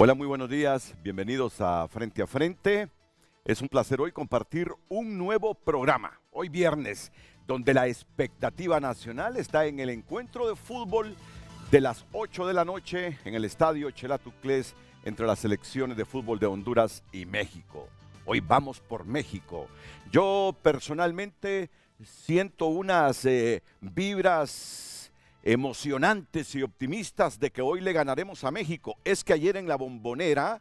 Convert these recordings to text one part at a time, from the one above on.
Hola, muy buenos días. Bienvenidos a Frente a Frente. Es un placer hoy compartir un nuevo programa, hoy viernes, donde la expectativa nacional está en el encuentro de fútbol de las 8 de la noche en el estadio Chelatucles entre las selecciones de fútbol de Honduras y México. Hoy vamos por México. Yo personalmente siento unas eh, vibras emocionantes y optimistas de que hoy le ganaremos a México es que ayer en la bombonera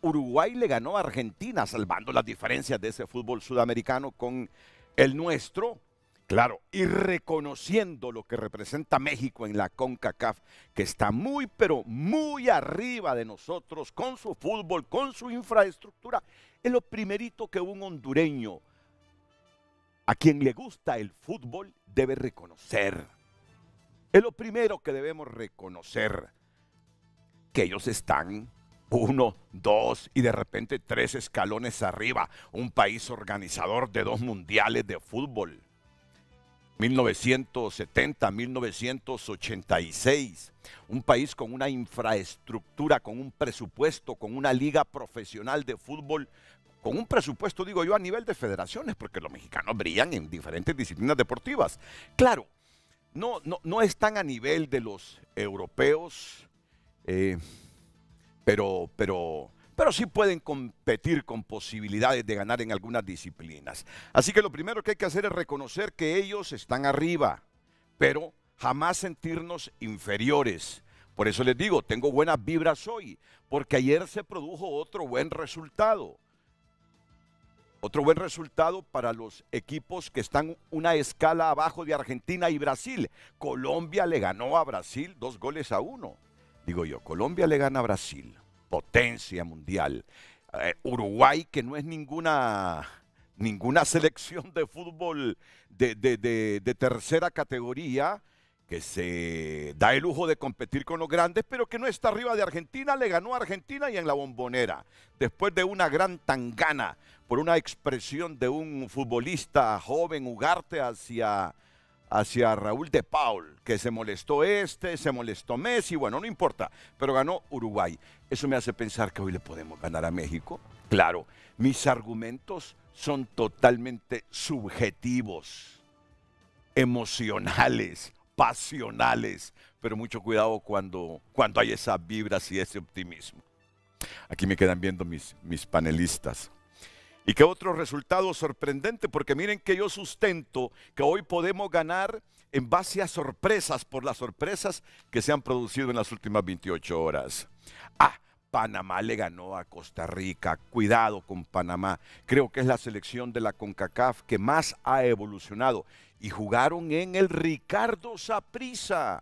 Uruguay le ganó a Argentina, salvando las diferencias de ese fútbol sudamericano con el nuestro. Claro, y reconociendo lo que representa México en la CONCACAF, que está muy, pero muy arriba de nosotros con su fútbol, con su infraestructura. Es lo primerito que un hondureño, a quien le gusta el fútbol, debe reconocer. Es lo primero que debemos reconocer, que ellos están uno, dos y de repente tres escalones arriba, un país organizador de dos mundiales de fútbol, 1970, 1986, un país con una infraestructura, con un presupuesto, con una liga profesional de fútbol, con un presupuesto, digo yo, a nivel de federaciones, porque los mexicanos brillan en diferentes disciplinas deportivas. Claro, no, no, no están a nivel de los europeos, eh, pero, pero, pero sí pueden competir con posibilidades de ganar en algunas disciplinas. Así que lo primero que hay que hacer es reconocer que ellos están arriba, pero jamás sentirnos inferiores. Por eso les digo, tengo buenas vibras hoy, porque ayer se produjo otro buen resultado. Otro buen resultado para los equipos que están una escala abajo de Argentina y Brasil. Colombia le ganó a Brasil dos goles a uno. Digo yo, Colombia le gana a Brasil, potencia mundial. Eh, Uruguay, que no es ninguna, ninguna selección de fútbol de tercera categoría, se da el lujo de competir con los grandes, pero que no está arriba de Argentina, le ganó Argentina y en la bombonera, después de una gran tangana por una expresión de un futbolista joven Ugarte hacia, hacia Raúl de Paul, que se molestó este, se molestó Messi, bueno, no importa, pero ganó Uruguay. Eso me hace pensar que hoy le podemos ganar a México. Claro, mis argumentos son totalmente subjetivos, emocionales, pasionales, pero mucho cuidado cuando, cuando hay esas vibras y ese optimismo. Aquí me quedan viendo mis, mis panelistas. Y qué otro resultado sorprendente, porque miren que yo sustento que hoy podemos ganar en base a sorpresas, por las sorpresas que se han producido en las últimas 28 horas. Ah, Panamá le ganó a Costa Rica. Cuidado con Panamá. Creo que es la selección de la CONCACAF que más ha evolucionado y jugaron en el Ricardo Saprisa.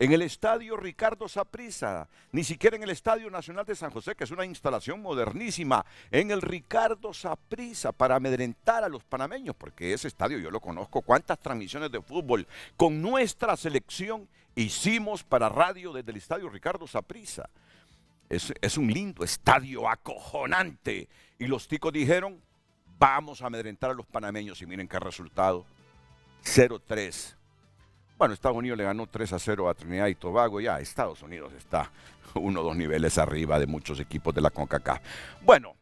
En el estadio Ricardo Saprisa, ni siquiera en el Estadio Nacional de San José, que es una instalación modernísima, en el Ricardo Saprisa para amedrentar a los panameños, porque ese estadio yo lo conozco. ¿Cuántas transmisiones de fútbol con nuestra selección hicimos para radio desde el Estadio Ricardo Saprisa? Es, es un lindo estadio acojonante. Y los ticos dijeron, vamos a amedrentar a los panameños y miren qué resultado. 0-3. Bueno, Estados Unidos le ganó 3 a 0 a Trinidad y Tobago. Ya, Estados Unidos está uno o dos niveles arriba de muchos equipos de la CONCACAF. Bueno,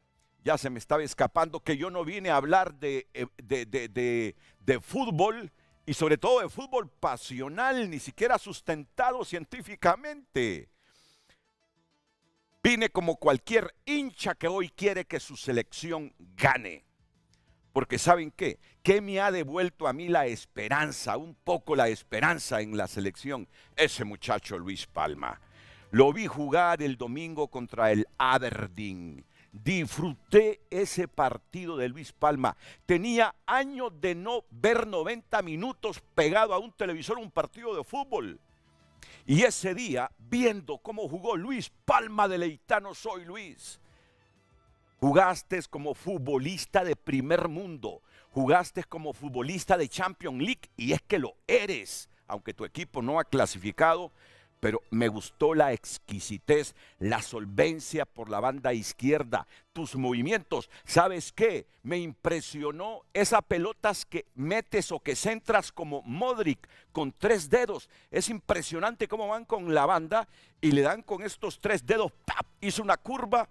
ya se me estaba escapando que yo no vine a hablar eh, de, de, de fútbol y sobre todo de fútbol pasional, ni siquiera sustentado científicamente. Vine como cualquier hincha que hoy quiere que su selección gane porque ¿saben qué? ¿Qué me ha devuelto a mí la esperanza, un poco la esperanza en la selección? Ese muchacho Luis Palma. Lo vi jugar el domingo contra el Aberdeen. Disfruté ese partido de Luis Palma. Tenía años de no ver 90 minutos pegado a un televisor un partido de fútbol. Y ese día, viendo cómo jugó Luis Palma de Leitano, soy Luis Jugaste como futbolista de primer mundo. Jugaste como futbolista de Champions League y es que lo eres, aunque tu equipo no ha clasificado. Pero me gustó la exquisitez, la solvencia por la banda izquierda, tus movimientos. ¿Sabes qué? Me impresionó esas pelotas que metes o que centras como Modric con tres dedos. Es impresionante cómo van con la banda y le dan con estos tres dedos. ¡Pap! Hizo una curva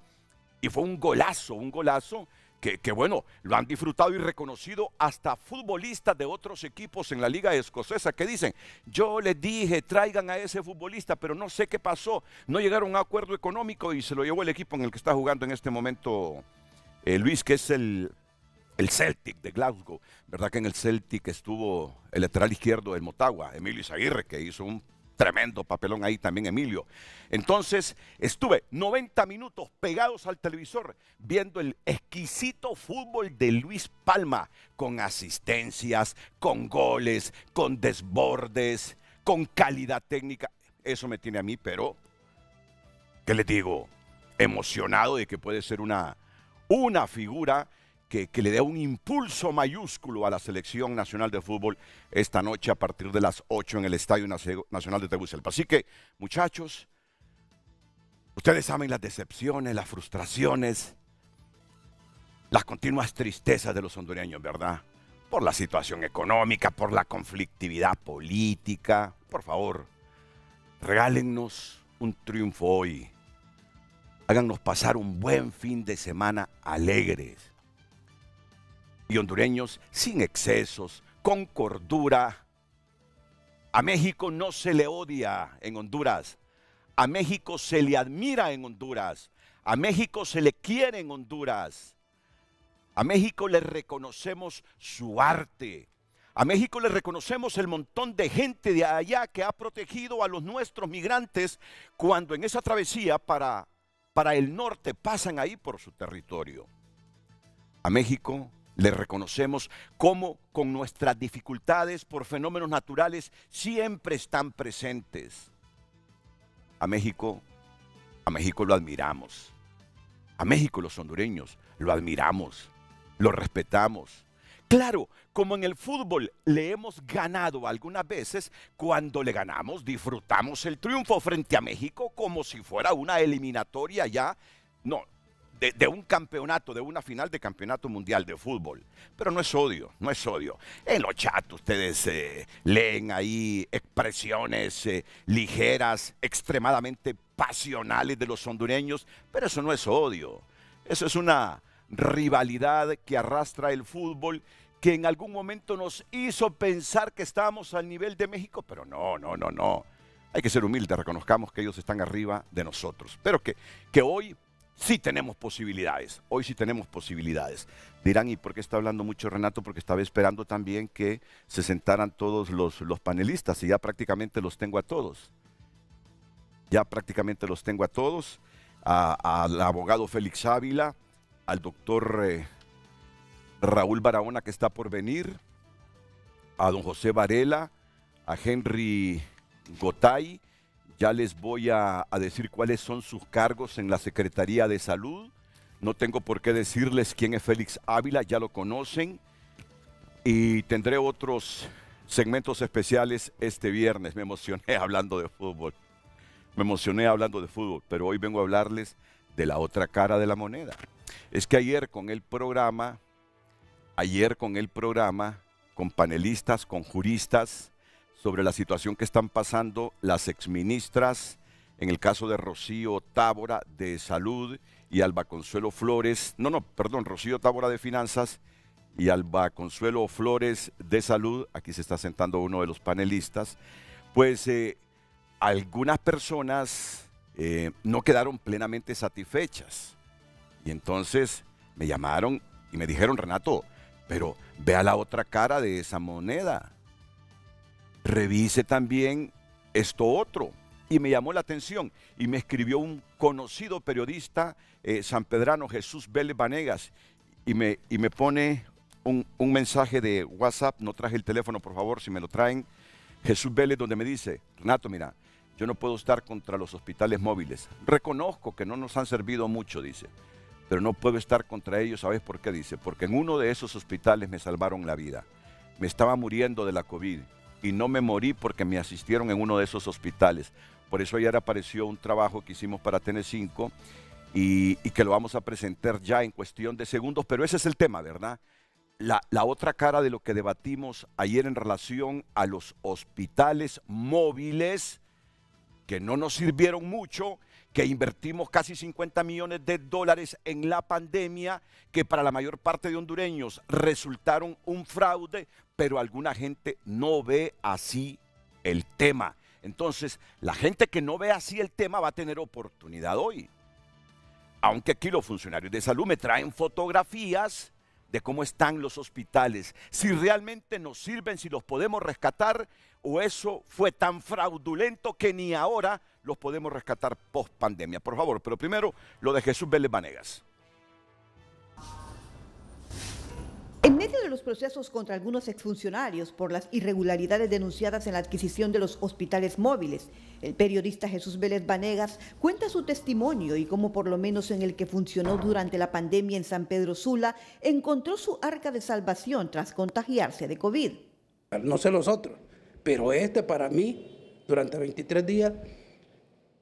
y fue un golazo, un golazo que, bueno, lo han disfrutado y reconocido hasta futbolistas de otros equipos en la liga escocesa que dicen, yo les dije, traigan a ese futbolista, pero no sé qué pasó, no llegaron a un acuerdo económico y se lo llevó el equipo en el que está jugando en este momento eh, Luis, que es el, el Celtic de Glasgow, ¿verdad? Que en el Celtic estuvo el lateral izquierdo del Motagua, Emilio Isaguirre, que hizo un Tremendo papelón ahí también, Emilio. Entonces, estuve 90 minutos pegados al televisor viendo el exquisito fútbol de Luis Palma, con asistencias, con goles, con desbordes, con calidad técnica. Eso me tiene a mí, pero, ¿qué les digo? Emocionado de que puede ser una, una figura que, le dé un impulso mayúsculo a la selección nacional de fútbol esta noche a partir de las 8 en el Estadio Nacional de Tegucigalpa. Así que, muchachos, ustedes saben las decepciones, las frustraciones, las continuas tristezas de los hondureños, ¿verdad? Por la situación económica, por la conflictividad política. Por favor, regálennos un triunfo hoy. Háganos pasar un buen fin de semana alegres y hondureños sin excesos, con cordura. A México no se le odia en Honduras. A México se le admira en Honduras. A México se le quiere en Honduras. A México le reconocemos su arte. A México le reconocemos el montón de gente de allá que ha protegido a los nuestros migrantes cuando en esa travesía para, para el norte pasan ahí por su territorio. A México le reconocemos cómo con nuestras dificultades por fenómenos naturales siempre están presentes. A México, a México lo admiramos. A México los hondureños lo admiramos, lo respetamos. Claro, como en el fútbol le hemos ganado algunas veces, cuando le ganamos disfrutamos el triunfo frente a México como si fuera una eliminatoria ya. No, de, un campeonato, de una final de campeonato mundial de fútbol. Pero no es odio, no es odio. En los chats ustedes eh, leen ahí expresiones eh, ligeras, extremadamente pasionales de los hondureños, pero eso no es odio. Eso es una rivalidad que arrastra el fútbol que en algún momento nos hizo pensar que estábamos al nivel de México, pero no, no, no, no. Hay que ser humildes, reconozcamos que ellos están arriba de nosotros, pero que, que hoy sí tenemos posibilidades, hoy sí tenemos posibilidades. Dirán, ¿y por qué está hablando mucho Renato? Porque estaba esperando también que se sentaran todos los, los panelistas y ya prácticamente los tengo a todos. Ya prácticamente los tengo a todos, al abogado Félix Ávila, al doctor eh, Raúl Barahona que está por venir, a don José Varela, a Henry Gotay ya les voy a, decir cuáles son sus cargos en la Secretaría de Salud. No tengo por qué decirles quién es Félix Ávila, ya lo conocen. Y tendré otros segmentos especiales este viernes. Me emocioné hablando de fútbol. Me emocioné hablando de fútbol, pero hoy vengo a hablarles de la otra cara de la moneda. Es que ayer con el programa, ayer con el programa, con panelistas, con juristas, sobre la situación que están pasando las exministras, en el caso de Rocío Tábora de Salud y Alba Consuelo Flores, no, no, perdón, Rocío Tábora de Finanzas y Alba Consuelo Flores de Salud, aquí se está sentando uno de los panelistas, pues eh, algunas personas eh, no quedaron plenamente satisfechas. Y entonces me llamaron y me dijeron, Renato, pero vea la otra cara de esa moneda revise también esto otro. Y me llamó la atención y me escribió un conocido periodista eh, sanpedrano, Jesús Vélez Vanegas, y me, y me pone un, un, mensaje de WhatsApp, no traje el teléfono, por favor, si me lo traen, Jesús Vélez, donde me dice, Renato, mira, yo no puedo estar contra los hospitales móviles. Reconozco que no nos han servido mucho, dice, pero no puedo estar contra ellos, ¿sabes por qué? Dice, porque en uno de esos hospitales me salvaron la vida. Me estaba muriendo de la COVID y no me morí porque me asistieron en uno de esos hospitales. Por eso ayer apareció un trabajo que hicimos para TN5 y, que lo vamos a presentar ya en cuestión de segundos, pero ese es el tema, ¿verdad? La, la otra cara de lo que debatimos ayer en relación a los hospitales móviles que no nos sirvieron mucho que invertimos casi 50 millones de dólares en la pandemia, que para la mayor parte de hondureños resultaron un fraude, pero alguna gente no ve así el tema. Entonces, la gente que no ve así el tema va a tener oportunidad hoy. Aunque aquí los funcionarios de salud me traen fotografías de cómo están los hospitales, si realmente nos sirven, si los podemos rescatar, o eso fue tan fraudulento que ni ahora los podemos rescatar post pandemia. Por favor, pero primero lo de Jesús Vélez Vanegas. En medio de los procesos contra algunos exfuncionarios por las irregularidades denunciadas en la adquisición de los hospitales móviles, el periodista Jesús Vélez Vanegas cuenta su testimonio y cómo por lo menos en el que funcionó durante la pandemia en San Pedro Sula, encontró su arca de salvación tras contagiarse de COVID. No sé los otros, pero este para mí, durante 23 días,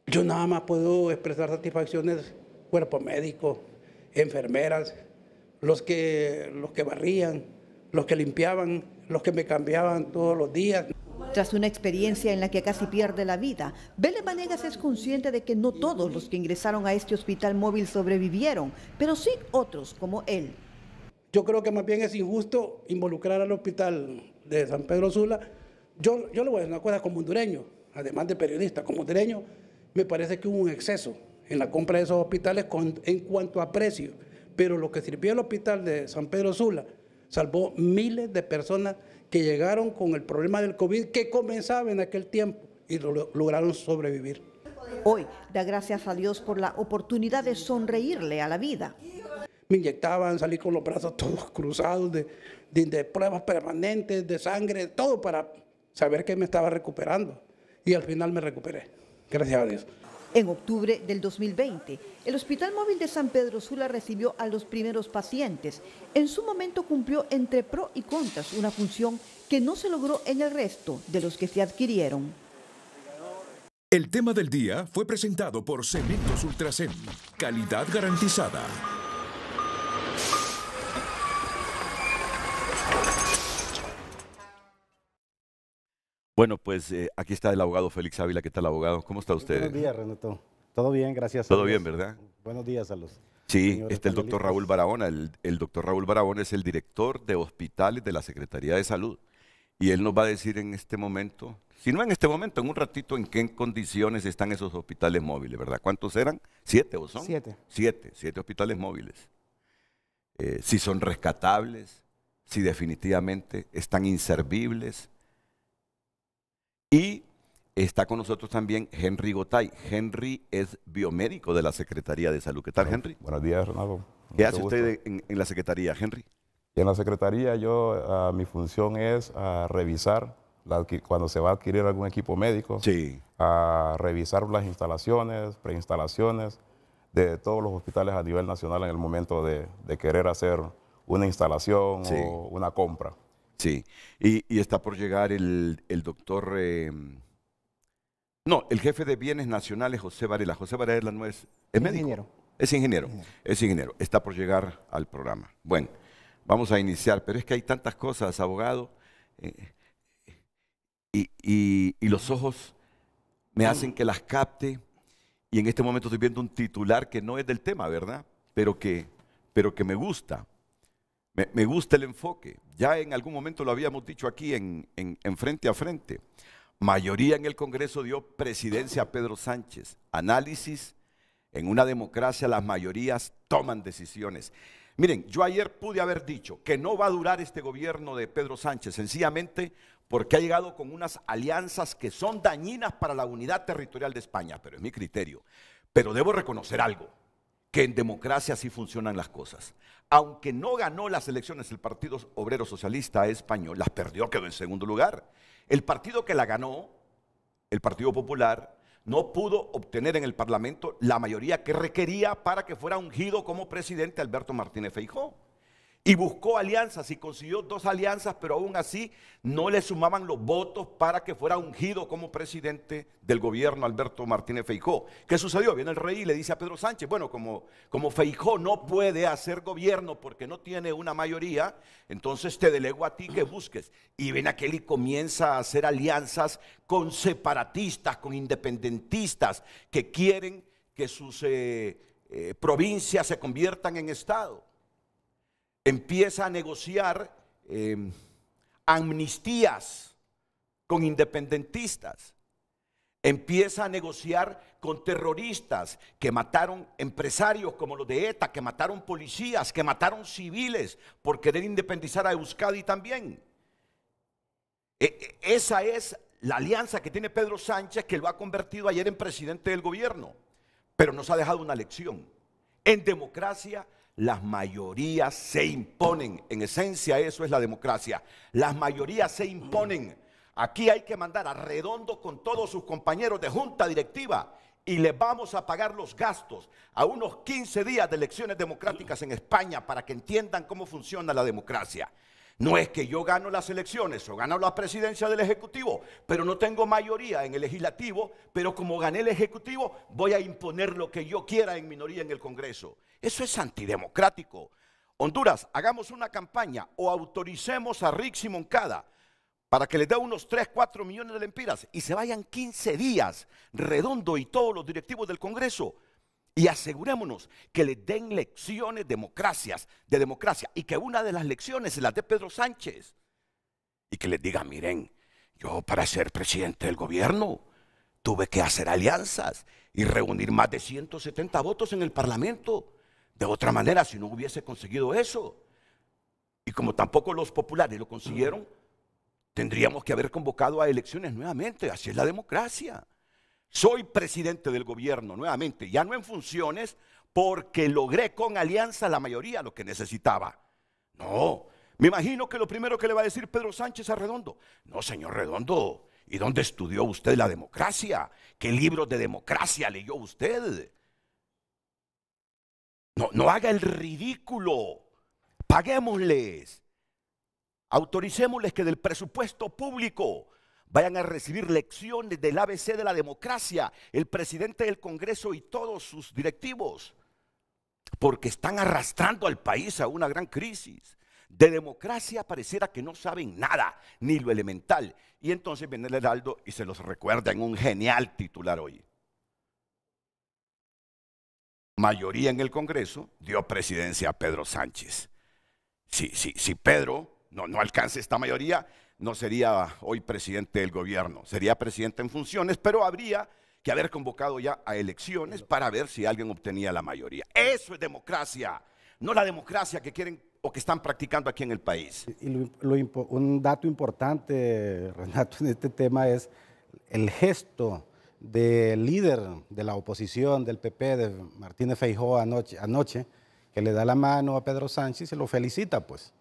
yo nada más puedo expresar satisfacciones cuerpo médico, enfermeras, los que, los que barrían, los que limpiaban, los que me cambiaban todos los días. Tras una experiencia en la que casi pierde la vida, Vélez Manegas es consciente de que no todos los que ingresaron a este hospital móvil sobrevivieron, pero sí otros como él. Yo creo que más bien es injusto involucrar al hospital de San Pedro Sula. Yo, yo le voy a decir una cosa como hondureño, además de periodista, como hondureño, me parece que hubo un exceso en la compra de esos hospitales en cuanto a precio. Pero lo que sirvió el hospital de San Pedro Sula salvó miles de personas que llegaron con el problema del COVID que comenzaba en aquel tiempo y lograron sobrevivir. Hoy da gracias a Dios por la oportunidad de sonreírle a la vida. Me inyectaban, salí con los brazos todos cruzados de, de pruebas permanentes, de sangre, todo para saber que me estaba recuperando. Y al final me recuperé. Gracias En octubre del 2020, el Hospital Móvil de San Pedro Sula recibió a los primeros pacientes. En su momento cumplió entre pro y contras una función que no se logró en el resto de los que se adquirieron. El tema del día fue presentado por Cementos Ultracem, calidad garantizada. Bueno, pues eh, aquí está el abogado Félix Ávila. ¿Qué tal, abogado? ¿Cómo está usted? Buenos días, Renato. Todo bien, gracias. Todo bien, ¿verdad? Buenos días a los. Sí, está el doctor Raúl Barahona. El, doctor Raúl Barabona es el director de hospitales de la Secretaría de Salud. Y él nos va a decir en este momento, si no en este momento, en un ratito, en qué condiciones están esos hospitales móviles, ¿verdad? ¿Cuántos eran? ¿Siete o son? Siete. Siete, siete hospitales móviles. Eh, si son rescatables, si definitivamente están inservibles, y está con nosotros también Henry Gotay. Henry es biomédico de la Secretaría de Salud. ¿Qué tal, Henry? Buenos días, Renato. ¿Qué hace usted en, la Secretaría, Henry? En la Secretaría yo, ah, mi función es ah, revisar cuando se va a adquirir algún equipo médico, sí. a ah, revisar las instalaciones, preinstalaciones de todos los hospitales a nivel nacional en el momento de, querer hacer una instalación o una compra. Sí, y, está por llegar el, doctor, eh, no, el jefe de bienes nacionales, José Varela. José Varela no es, ¿es, Ingeniero. es ingeniero. Es ingeniero, Está por llegar al programa. Bueno, vamos a iniciar, pero es que hay tantas cosas, abogado, eh, y, y, y, los ojos me hacen que las capte, y en este momento estoy viendo un titular que no es del tema, ¿verdad? Pero que, pero que me gusta. Me, gusta el enfoque. Ya en algún momento lo habíamos dicho aquí en, en, en frente a frente. Mayoría en el Congreso dio presidencia a Pedro Sánchez. Análisis. En una democracia las mayorías toman decisiones. Miren, yo ayer pude haber dicho que no va a durar este gobierno de Pedro Sánchez, sencillamente porque ha llegado con unas alianzas que son dañinas para la unidad territorial de España, pero es mi criterio. Pero debo reconocer algo que en democracia así funcionan las cosas. Aunque no ganó las elecciones el Partido Obrero Socialista Español, las perdió, quedó en segundo lugar. El partido que la ganó, el Partido Popular, no pudo obtener en el Parlamento la mayoría que requería para que fuera ungido como presidente Alberto Martínez Feijóo. Y buscó alianzas y consiguió dos alianzas, pero aún así no le sumaban los votos para que fuera ungido como presidente del gobierno Alberto Martínez Feijó. ¿Qué sucedió? Viene el rey y le dice a Pedro Sánchez, bueno, como, como Feijó no puede hacer gobierno porque no tiene una mayoría, entonces te delego a ti que busques. Y ven aquel y comienza a hacer alianzas con separatistas, con independentistas que quieren que sus eh, eh, provincias se conviertan en Estado empieza a negociar em, amnistías con independentistas, empieza a negociar con terroristas que mataron empresarios como los de ETA, que mataron policías, que mataron civiles por querer independizar a Euskadi también. E, e, esa es la alianza que tiene Pedro Sánchez que lo ha convertido ayer en presidente del gobierno, pero nos ha dejado una lección. En democracia las mayorías se imponen. En esencia eso es la democracia. Las mayorías se imponen. Aquí hay que mandar a redondo con todos sus compañeros de junta directiva y les vamos a pagar los gastos a unos 15 días de elecciones democráticas en España para que entiendan cómo funciona la democracia. No es que yo gano las elecciones o gano la presidencia del Ejecutivo, pero no tengo mayoría en el legislativo, pero como gané el Ejecutivo, voy a imponer lo que yo quiera en minoría en el Congreso. Eso es antidemocrático. Honduras, hagamos una campaña o autoricemos a Rixi Moncada para que le dé unos 3, 4 millones de lempiras y se vayan 15 días redondo y todos los directivos del Congreso y asegurémonos que le den lecciones democracias, de democracia y que una de las lecciones es la de Pedro Sánchez y que les diga, miren, yo para ser presidente del gobierno tuve que hacer alianzas y reunir más de 170 votos en el Parlamento. De otra manera, si no hubiese conseguido eso, y como tampoco los populares lo consiguieron, tendríamos que haber convocado a elecciones nuevamente. Así es la democracia. Soy presidente del gobierno nuevamente, ya no en funciones, porque logré con alianza la mayoría lo que necesitaba. No, me imagino que lo primero que le va a decir Pedro Sánchez a Redondo, no señor Redondo, ¿y dónde estudió usted la democracia? ¿Qué libro de democracia leyó usted? No, no haga el ridículo, paguémosles, autoricémosles que del presupuesto público vayan a recibir lecciones del ABC de la democracia, el presidente del Congreso y todos sus directivos, porque están arrastrando al país a una gran crisis. De democracia pareciera que no saben nada, ni lo elemental. Y entonces viene el heraldo y se los recuerda en un genial titular hoy. Mayoría en el Congreso dio presidencia a Pedro Sánchez. Si, sí, sí, sí, Pedro no, no alcanza esta mayoría, no sería hoy presidente del gobierno, sería presidente en funciones, pero habría que haber convocado ya a elecciones para ver si alguien obtenía la mayoría. Eso es democracia, no la democracia que quieren o que están practicando aquí en el país. Y un dato importante, Renato, en este tema es el gesto del líder de la oposición, del PP, de Martínez Feijóo anoche, anoche, que le da la mano a Pedro Sánchez y lo felicita, pues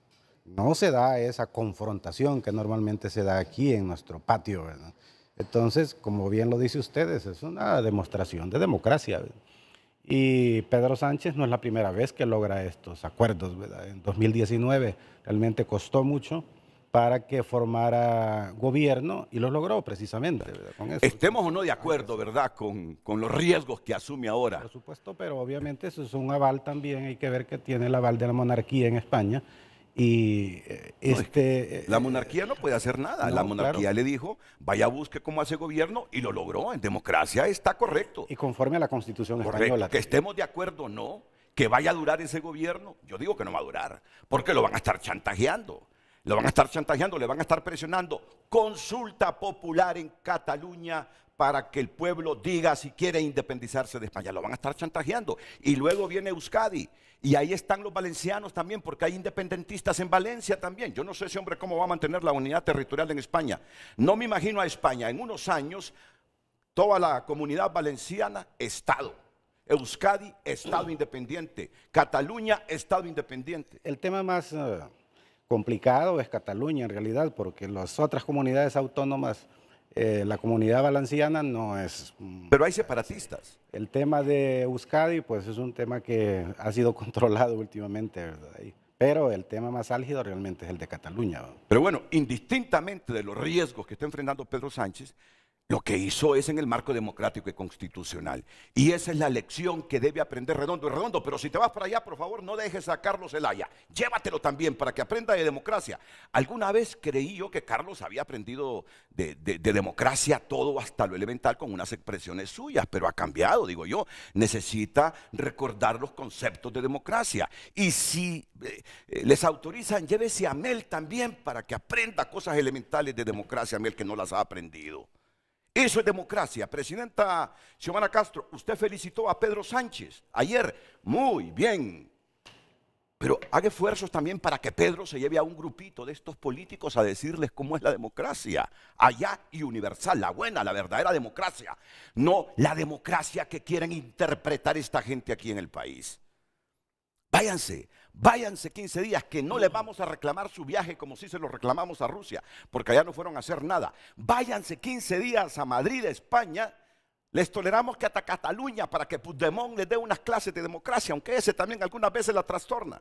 no se da esa confrontación que normalmente se da aquí en nuestro patio. ¿verdad? Entonces, como bien lo dice ustedes, es una demostración de democracia. Y Pedro Sánchez no es la primera vez que logra estos acuerdos. En 2019 realmente costó mucho para que formara gobierno y lo logró precisamente. Estemos o no de acuerdo, ¿verdad?, con, con, los riesgos que asume ahora. Por supuesto, pero obviamente eso es un aval también, hay que ver que tiene el aval de la monarquía en España y este. la eh, monarquía no puede hacer nada. la monarquía le dijo, vaya busque cómo hace gobierno y lo logró. En democracia está correcto. Y conforme a la constitución española. Que estemos de acuerdo o no, que vaya a durar ese gobierno, yo digo que no va a durar, porque lo van a estar chantajeando. Lo van a estar chantajeando, le van a estar presionando. Consulta popular en Cataluña para que el pueblo diga si quiere independizarse de España. Lo van a estar chantajeando. Y luego viene Euskadi. Y ahí están los valencianos también, porque hay independentistas en Valencia también. Yo no sé ese hombre cómo va a mantener la unidad territorial en España. No me imagino a España en unos años, toda la comunidad valenciana, Estado. Euskadi, Estado independiente. Cataluña, Estado independiente. El tema más eh, complicado es Cataluña en realidad, porque las otras comunidades autónomas eh, la comunidad valenciana no es... Mm, pero hay separatistas. El tema de Euskadi, pues es un tema que ha sido controlado últimamente, ¿verdad? Pero el tema más álgido realmente es el de Cataluña. Pero bueno, indistintamente de los riesgos que está enfrentando Pedro Sánchez, lo que hizo es en el marco democrático y constitucional. Y esa es la lección que debe aprender Redondo y Redondo. Pero si te vas para allá, por favor, no dejes a Carlos Elaya. Llévatelo también para que aprenda de democracia. Alguna vez creí yo que Carlos había aprendido de, democracia todo hasta lo elemental con unas expresiones suyas, pero ha cambiado, digo yo. Necesita recordar los conceptos de democracia. Y si eh, les autorizan, llévese a Mel también para que aprenda cosas elementales de democracia, Mel, que no las ha aprendido. Eso es democracia. Presidenta Xiomara Castro, usted felicitó a Pedro Sánchez ayer. Muy bien. Pero haga esfuerzos también para que Pedro se lleve a un grupito de estos políticos a decirles cómo es la democracia, allá y universal, la buena, la verdadera democracia, no la democracia que quieren interpretar esta gente aquí en el país. Váyanse Váyanse 15 días, que no les vamos a reclamar su viaje como si se lo reclamamos a Rusia, porque allá no fueron a hacer nada. Váyanse 15 días a Madrid, España. Les toleramos que hasta Cataluña para que Putemón les dé unas clases de democracia, aunque ese también algunas veces la trastorna.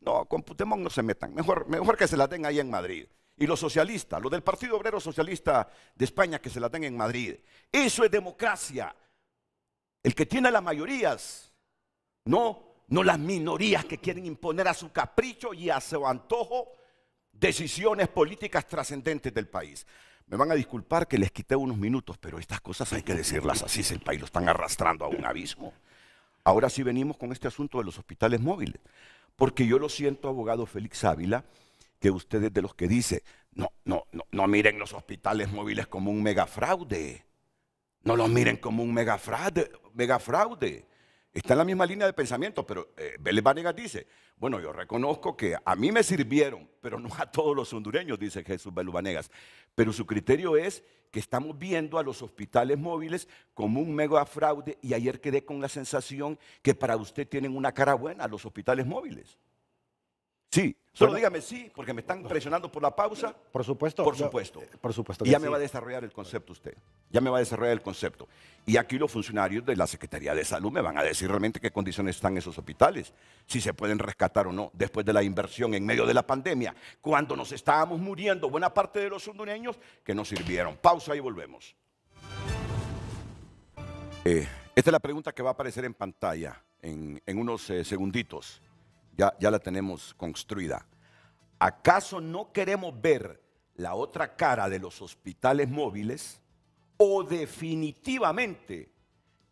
No, con Putemón no se metan. Mejor, mejor que se la den ahí en Madrid. Y los socialistas, los del Partido Obrero Socialista de España, que se la den en Madrid. Eso es democracia. El que tiene las mayorías, no no las minorías que quieren imponer a su capricho y a su antojo decisiones políticas trascendentes del país. Me van a disculpar que les quité unos minutos, pero estas cosas hay que decirlas así, si el país lo están arrastrando a un abismo. Ahora sí venimos con este asunto de los hospitales móviles, porque yo lo siento, abogado Félix Ávila, que ustedes de los que dice, no, no, no, no miren los hospitales móviles como un megafraude, no los miren como un megafraude, megafraude. Está en la misma línea de pensamiento, pero eh, Vélez Vanegas dice, bueno, yo reconozco que a mí me sirvieron, pero no a todos los hondureños, dice Jesús Vélez Vanegas. Pero su criterio es que estamos viendo a los hospitales móviles como un mega fraude y ayer quedé con la sensación que para usted tienen una cara buena los hospitales móviles. Sí, solo dígame sí, porque me están presionando por la pausa. Por supuesto. Por supuesto. por supuesto. y ya me va a desarrollar el concepto usted. Ya me va a desarrollar el concepto. Y aquí los funcionarios de la Secretaría de Salud me van a decir realmente qué condiciones están esos hospitales, si se pueden rescatar o no después de la inversión en medio de la pandemia, cuando nos estábamos muriendo buena parte de los hondureños que nos sirvieron. Pausa y volvemos. Eh, esta es la pregunta que va a aparecer en pantalla en, unos eh, segunditos ya, la tenemos construida. ¿Acaso no queremos ver la otra cara de los hospitales móviles o definitivamente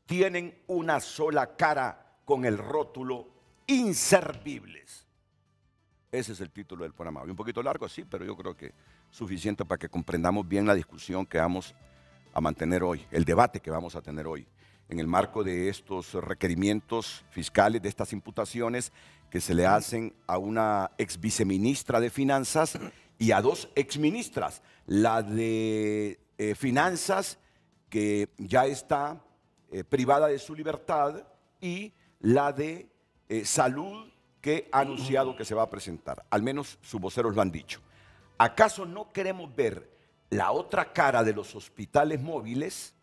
tienen una sola cara con el rótulo inservibles? Ese es el título del programa. Un poquito largo, sí, pero yo creo que suficiente para que comprendamos bien la discusión que vamos a mantener hoy, el debate que vamos a tener hoy en el marco de estos requerimientos fiscales, de estas imputaciones que se le hacen a una ex viceministra de Finanzas y a dos exministras, la de eh, Finanzas, que ya está eh, privada de su libertad, y la de eh, Salud, que ha anunciado que se va a presentar. Al menos sus voceros lo han dicho. ¿Acaso no queremos ver la otra cara de los hospitales móviles?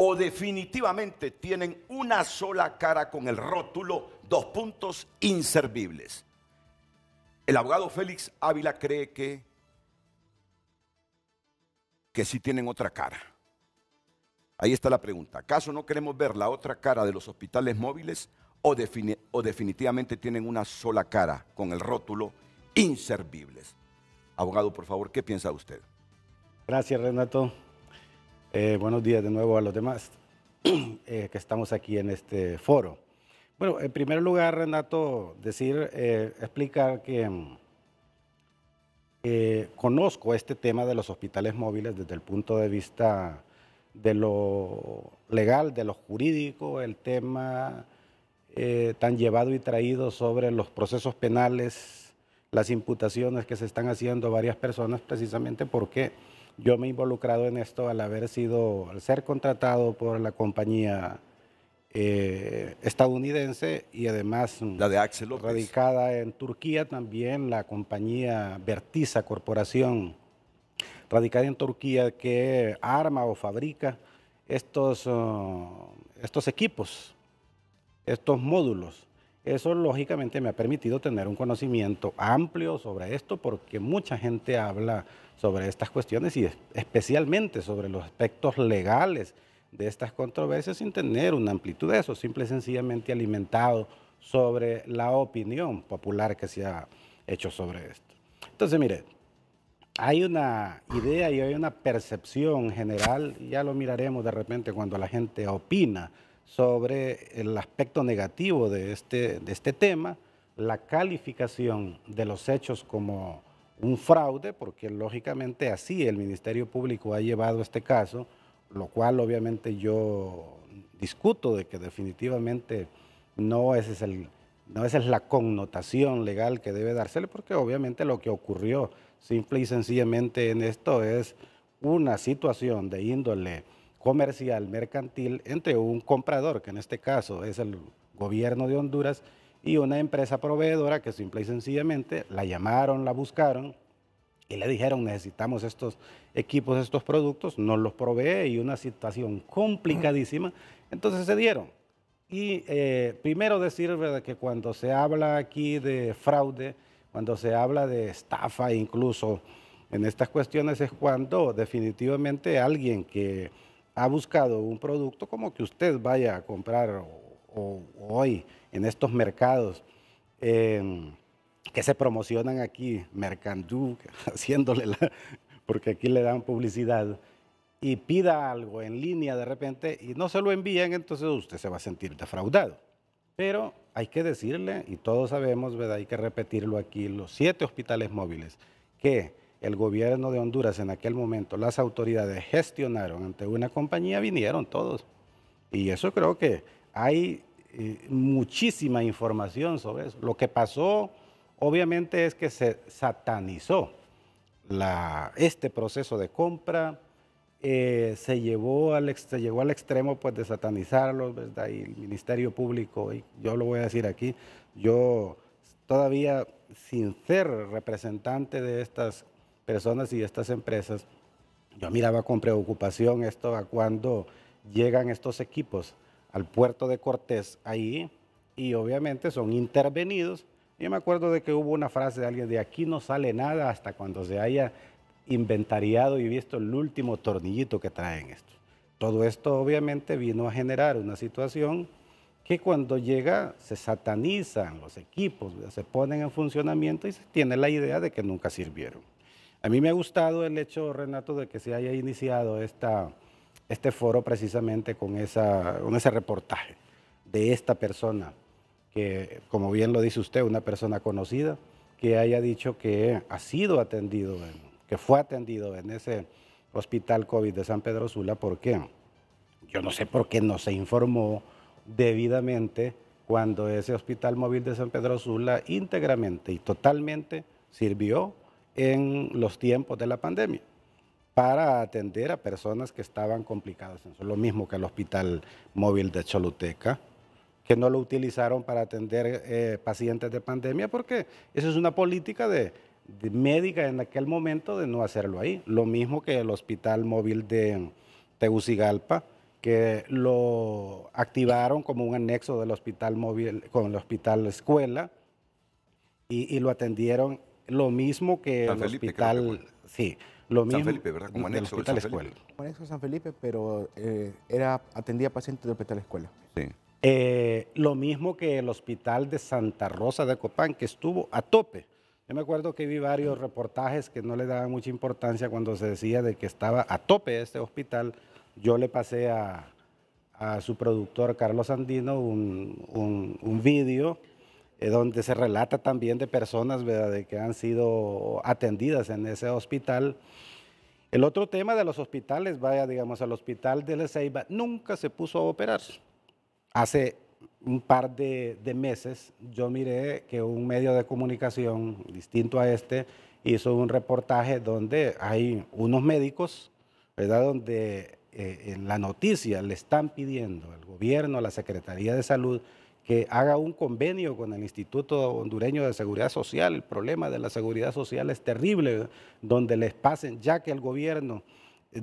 o definitivamente tienen una sola cara con el rótulo, dos puntos inservibles. El abogado Félix Ávila cree que, que sí tienen otra cara. Ahí está la pregunta. ¿Acaso no queremos ver la otra cara de los hospitales móviles o, o definitivamente tienen una sola cara con el rótulo inservibles? Abogado, por favor, ¿qué piensa usted? Gracias, Renato. Eh, buenos días de nuevo a los demás eh, que estamos aquí en este foro. Bueno, en primer lugar, Renato, decir, eh, explicar mm, que conozco este tema de los hospitales móviles desde el punto de vista de lo legal, de lo jurídico, el tema tan llevado y traído sobre los procesos penales, las imputaciones que se están haciendo a varias personas precisamente porque yo me he involucrado en esto al haber sido, al ser contratado por la compañía eh, estadounidense y además la de Axel radicada en Turquía también, la compañía Vertiza Corporación, radicada en Turquía, que arma o fabrica estos, oh, estos equipos, estos módulos. Eso lógicamente me ha permitido tener un conocimiento amplio sobre esto porque mucha gente habla sobre estas cuestiones y especialmente sobre los aspectos legales de estas controversias sin tener una amplitud de eso, simple y sencillamente alimentado sobre la opinión popular que se ha hecho sobre esto. Entonces, mire, hay una idea y hay una percepción general, ya lo miraremos de repente cuando la gente opina sobre el aspecto negativo de este, de este tema, la calificación de los hechos como un fraude, porque lógicamente así el Ministerio Público ha llevado este caso, lo cual obviamente yo discuto de que definitivamente no ese es el, no esa es la connotación legal que debe dársele, porque obviamente lo que ocurrió simple y sencillamente en esto es una situación de índole comercial, mercantil, entre un comprador, que en este caso es el gobierno de Honduras, y una empresa proveedora que simple y sencillamente la llamaron, la buscaron y le dijeron necesitamos estos equipos, estos productos, nos los provee y una situación complicadísima. Entonces se dieron. Y eh, primero decir que cuando se habla aquí de fraude, cuando se habla de estafa incluso en estas cuestiones es cuando definitivamente alguien que ha buscado un producto como que usted vaya a comprar hoy en estos mercados em, que se promocionan aquí, Mercandú, haciéndole la, porque aquí le dan publicidad, y pida algo en línea de repente y no se lo envían, entonces usted se va a sentir defraudado. Pero hay que decirle, y todos sabemos, ¿verdad? Hay que repetirlo aquí, los siete hospitales móviles que el gobierno de Honduras en aquel momento, las autoridades gestionaron ante una compañía, vinieron todos. Y eso creo que hay eh, muchísima información sobre eso. Lo que pasó, obviamente, es que se satanizó este proceso de compra, eh, se, llevó al, llegó al extremo pues, de satanizarlo, ¿verdad? Y el Ministerio Público, yo lo voy a decir aquí, yo todavía sin ser representante de estas personas y de estas empresas, yo miraba con preocupación esto a cuando llegan estos equipos al puerto de Cortés ahí y obviamente son intervenidos. Yo me acuerdo de que hubo una frase de alguien de aquí no sale nada hasta cuando se haya inventariado y visto el último tornillito que traen esto Todo esto obviamente vino a generar una situación que cuando llega se satanizan los equipos, se ponen en funcionamiento y se tiene la idea de que nunca sirvieron. A mí me ha gustado el hecho, Renato, de que se haya iniciado esta, este foro precisamente con, esa, con ese reportaje de esta persona, que como bien lo dice usted, una persona conocida, que haya dicho que ha sido atendido, que fue atendido en ese hospital COVID de San Pedro Sula, ¿por qué? Yo no sé por qué no se informó debidamente cuando ese hospital móvil de San Pedro Sula íntegramente y totalmente sirvió en los tiempos de la pandemia para atender a personas que estaban complicadas. lo mismo que el Hospital Móvil de Choluteca, que no lo utilizaron para atender eh, pacientes de pandemia, porque esa es una política de, médica en aquel momento de no hacerlo ahí. Lo mismo que el Hospital Móvil de Tegucigalpa, que lo activaron como un anexo del Hospital Móvil, con el Hospital Escuela, y, lo atendieron lo mismo que el Hospital... sí lo San mismo, Felipe, ¿verdad? Como anexo Escuela. Como anexo San Felipe, pero eh, era, atendía pacientes del Hospital Escuela. Sí. Eh, lo mismo que el Hospital de Santa Rosa de Copán, que estuvo a tope. Yo me acuerdo que vi varios reportajes que no le daban mucha importancia cuando se decía de que estaba a tope este hospital. Yo le pasé a, su productor Carlos Andino un, un, un eh, donde se relata también de personas ¿verdad? que han sido atendidas en ese hospital. El otro tema de los hospitales, vaya, digamos, al hospital de La Ceiba nunca se puso a operar. Hace un par de, meses yo miré que un medio de comunicación distinto a este hizo un reportaje donde hay unos médicos, ¿verdad? Donde eh, en la noticia le están pidiendo al gobierno, a la Secretaría de Salud, que haga un convenio con el Instituto Hondureño de Seguridad Social. El problema de la seguridad social es terrible, donde les pasen, ya que el gobierno, eh,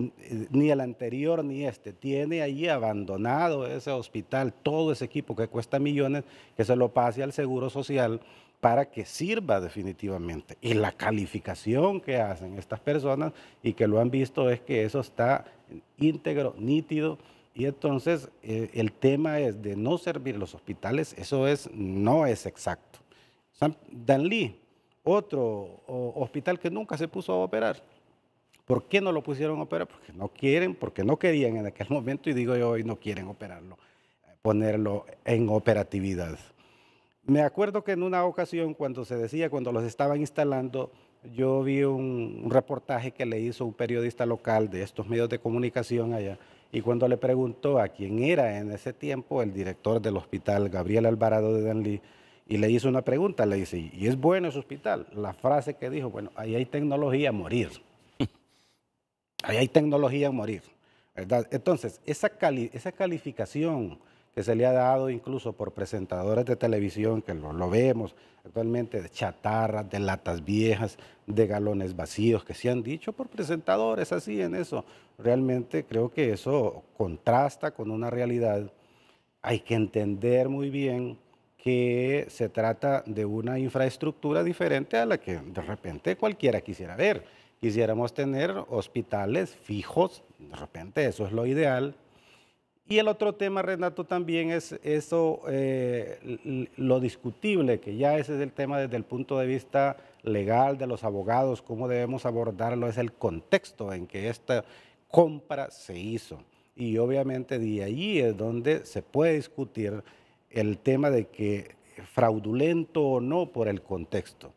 ni el anterior ni este, tiene allí abandonado ese hospital, todo ese equipo que cuesta millones, que se lo pase al Seguro Social para que sirva definitivamente. Y la calificación que hacen estas personas y que lo han visto es que eso está íntegro, nítido y entonces eh, el tema es de no servir los hospitales, eso es, no es exacto. San, Danlí, otro hospital que nunca se puso a operar. ¿Por qué no lo pusieron a operar? Porque no quieren, porque no querían en aquel momento y digo yo hoy no quieren operarlo, ponerlo en operatividad. Me acuerdo que en una ocasión cuando se decía, cuando los estaban instalando, yo vi un reportaje que le hizo un periodista local de estos medios de comunicación allá y cuando le preguntó a quién era en ese tiempo, el director del hospital, Gabriel Alvarado de Danlí, y le hizo una pregunta, le dice, ¿y es bueno ese hospital? La frase que dijo, bueno, ahí hay tecnología morir. ahí hay tecnología morir. Entonces, esa, esa calificación que se le ha dado incluso por presentadores de televisión, que lo, lo, vemos actualmente, de chatarras, de latas viejas, de galones vacíos, que se han dicho por presentadores así en eso. Realmente creo que eso contrasta con una realidad. Hay que entender muy bien que se trata de una infraestructura diferente a la que de repente cualquiera quisiera ver. Quisiéramos tener hospitales fijos, de repente eso es lo ideal, y el otro tema, Renato, también es eso, eh, lo discutible, que ya ese es el tema desde el punto de vista legal de los abogados, cómo debemos abordarlo, es el contexto en que esta compra se hizo. Y obviamente de ahí es donde se puede discutir el tema de que fraudulento o no por el contexto.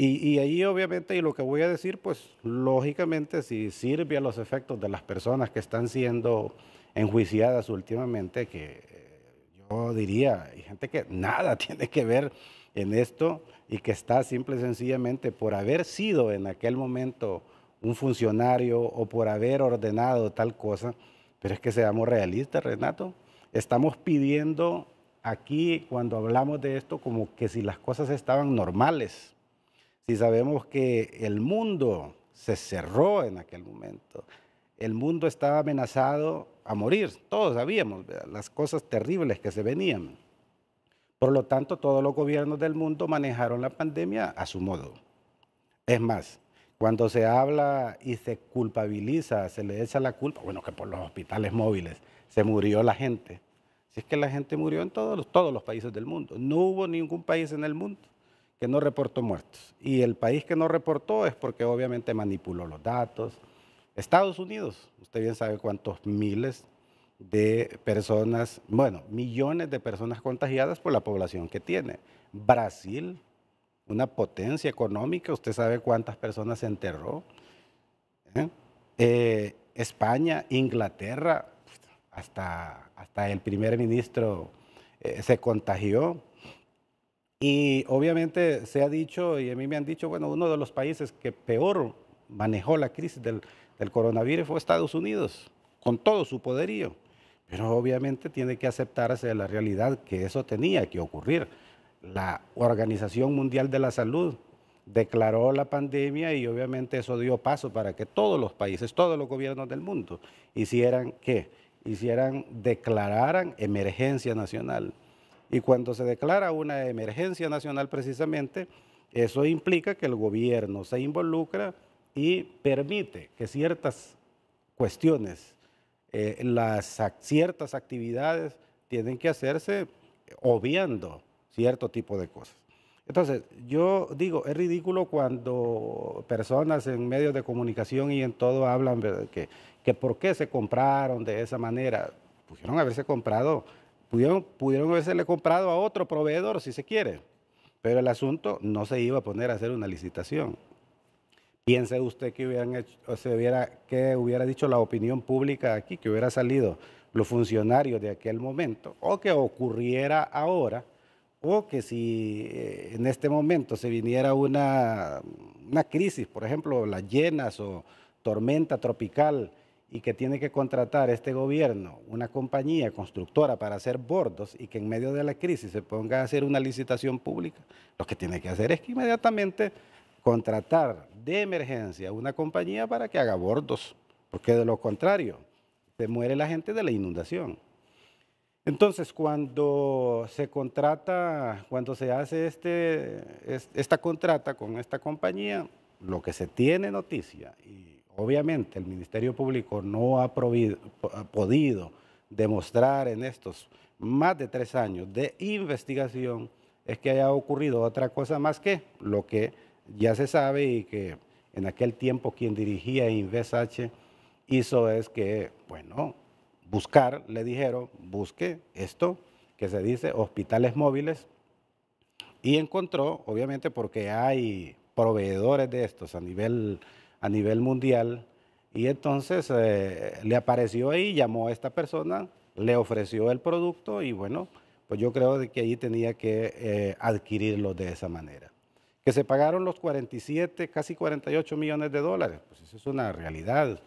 Y, y, ahí obviamente, y lo que voy a decir, pues lógicamente si sirve a los efectos de las personas que están siendo enjuiciadas últimamente que eh, yo diría, hay gente que nada tiene que ver en esto y que está simple y sencillamente por haber sido en aquel momento un funcionario o por haber ordenado tal cosa, pero es que seamos realistas, Renato, estamos pidiendo aquí cuando hablamos de esto como que si las cosas estaban normales, si sabemos que el mundo se cerró en aquel momento, el mundo estaba amenazado a morir, todos sabíamos las cosas terribles que se venían. Por lo tanto, todos los gobiernos del mundo manejaron la pandemia a su modo. Es más, cuando se habla y se culpabiliza, se le echa la culpa, bueno, que por los hospitales móviles se murió la gente. Si es que la gente murió en todos los países del mundo. No hubo ningún país en el mundo que no reportó muertos. Y el país que no reportó es porque obviamente manipuló los datos, Estados Unidos, usted bien sabe cuántos miles de personas, bueno, millones de personas contagiadas por la población que tiene. Brasil, una potencia económica, usted sabe cuántas personas se enterró. ¿eh? Eh, España, Inglaterra, hasta, hasta el primer ministro eh, se contagió. Y obviamente se ha dicho, y a mí me han dicho, bueno, uno de los países que peor manejó la crisis del, el coronavirus fue Estados Unidos, con todo su poderío. Pero obviamente tiene que aceptarse la realidad que eso tenía que ocurrir. La Organización Mundial de la Salud declaró la pandemia y obviamente eso dio paso para que todos los países, todos los gobiernos del mundo hicieran qué? Hicieran, declararan emergencia nacional. Y cuando se declara una emergencia nacional precisamente, eso implica que el gobierno se involucra y permite que ciertas cuestiones, eh, las ciertas actividades tienen que hacerse obviando cierto tipo de cosas. Entonces, yo digo, es ridículo cuando personas en medios de comunicación y en todo hablan que, por qué se compraron de esa manera. Pudieron haberse comprado, pudieron, pudieron haberse comprado a otro proveedor si se quiere, pero el asunto no se iba a poner a hacer una licitación. Piense usted que hubiera, dicho la opinión pública aquí, que hubiera salido los funcionarios de aquel momento, o que ocurriera ahora, o que si eh, en este momento se viniera una, una crisis, por ejemplo, las llenas o tormenta tropical, y que tiene que contratar este gobierno una compañía constructora para hacer bordos y que en medio de la crisis se ponga a hacer una licitación pública, lo que tiene que hacer es que inmediatamente contratar de emergencia una compañía para que haga bordos, porque de lo contrario, se muere la gente de la inundación. Entonces, cuando se contrata, cuando se hace este, esta contrata con esta compañía, lo que se tiene noticia, y obviamente el Ministerio Público no ha, ha podido demostrar en estos más de tres años de investigación, es que haya ocurrido otra cosa más que lo que ya se sabe y que en aquel tiempo quien dirigía InvestH hizo es que, bueno, buscar, le dijeron, busque esto que se dice hospitales móviles y encontró, obviamente porque hay proveedores de estos a nivel, a nivel mundial, y entonces eh, le apareció ahí, llamó a esta persona, le ofreció el producto y bueno, pues yo creo de que allí tenía que eh, adquirirlo de esa manera que se pagaron los 47, casi 48 millones de dólares. Pues eso es una realidad.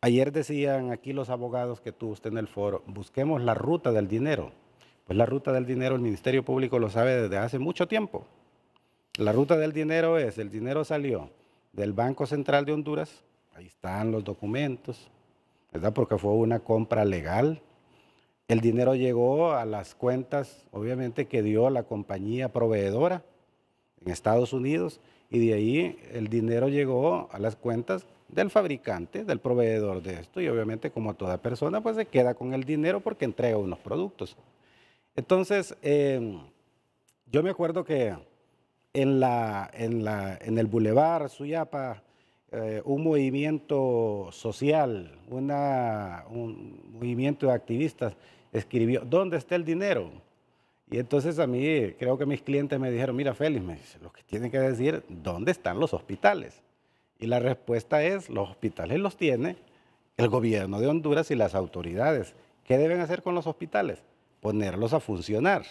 Ayer decían aquí los abogados que tuvo usted en el foro, busquemos la ruta del dinero. Pues la ruta del dinero el Ministerio Público lo sabe desde hace mucho tiempo. La ruta del dinero es, el dinero salió del Banco Central de Honduras, ahí están los documentos, ¿verdad? Porque fue una compra legal. El dinero llegó a las cuentas, obviamente, que dio la compañía proveedora en Estados Unidos y de ahí el dinero llegó a las cuentas del fabricante, del proveedor de esto y obviamente como toda persona pues se queda con el dinero porque entrega unos productos. Entonces, em, yo me acuerdo que en, la, en, el Boulevard Suyapa, eh, un movimiento social, un movimiento de activistas escribió, ¿dónde está el dinero? Y entonces a mí, creo que mis clientes me dijeron, mira Félix, me dice, los que tienen que decir, ¿dónde están los hospitales? Y la respuesta es, los hospitales los tiene el gobierno de Honduras y las autoridades. ¿Qué deben hacer con los hospitales? Ponerlos a funcionar.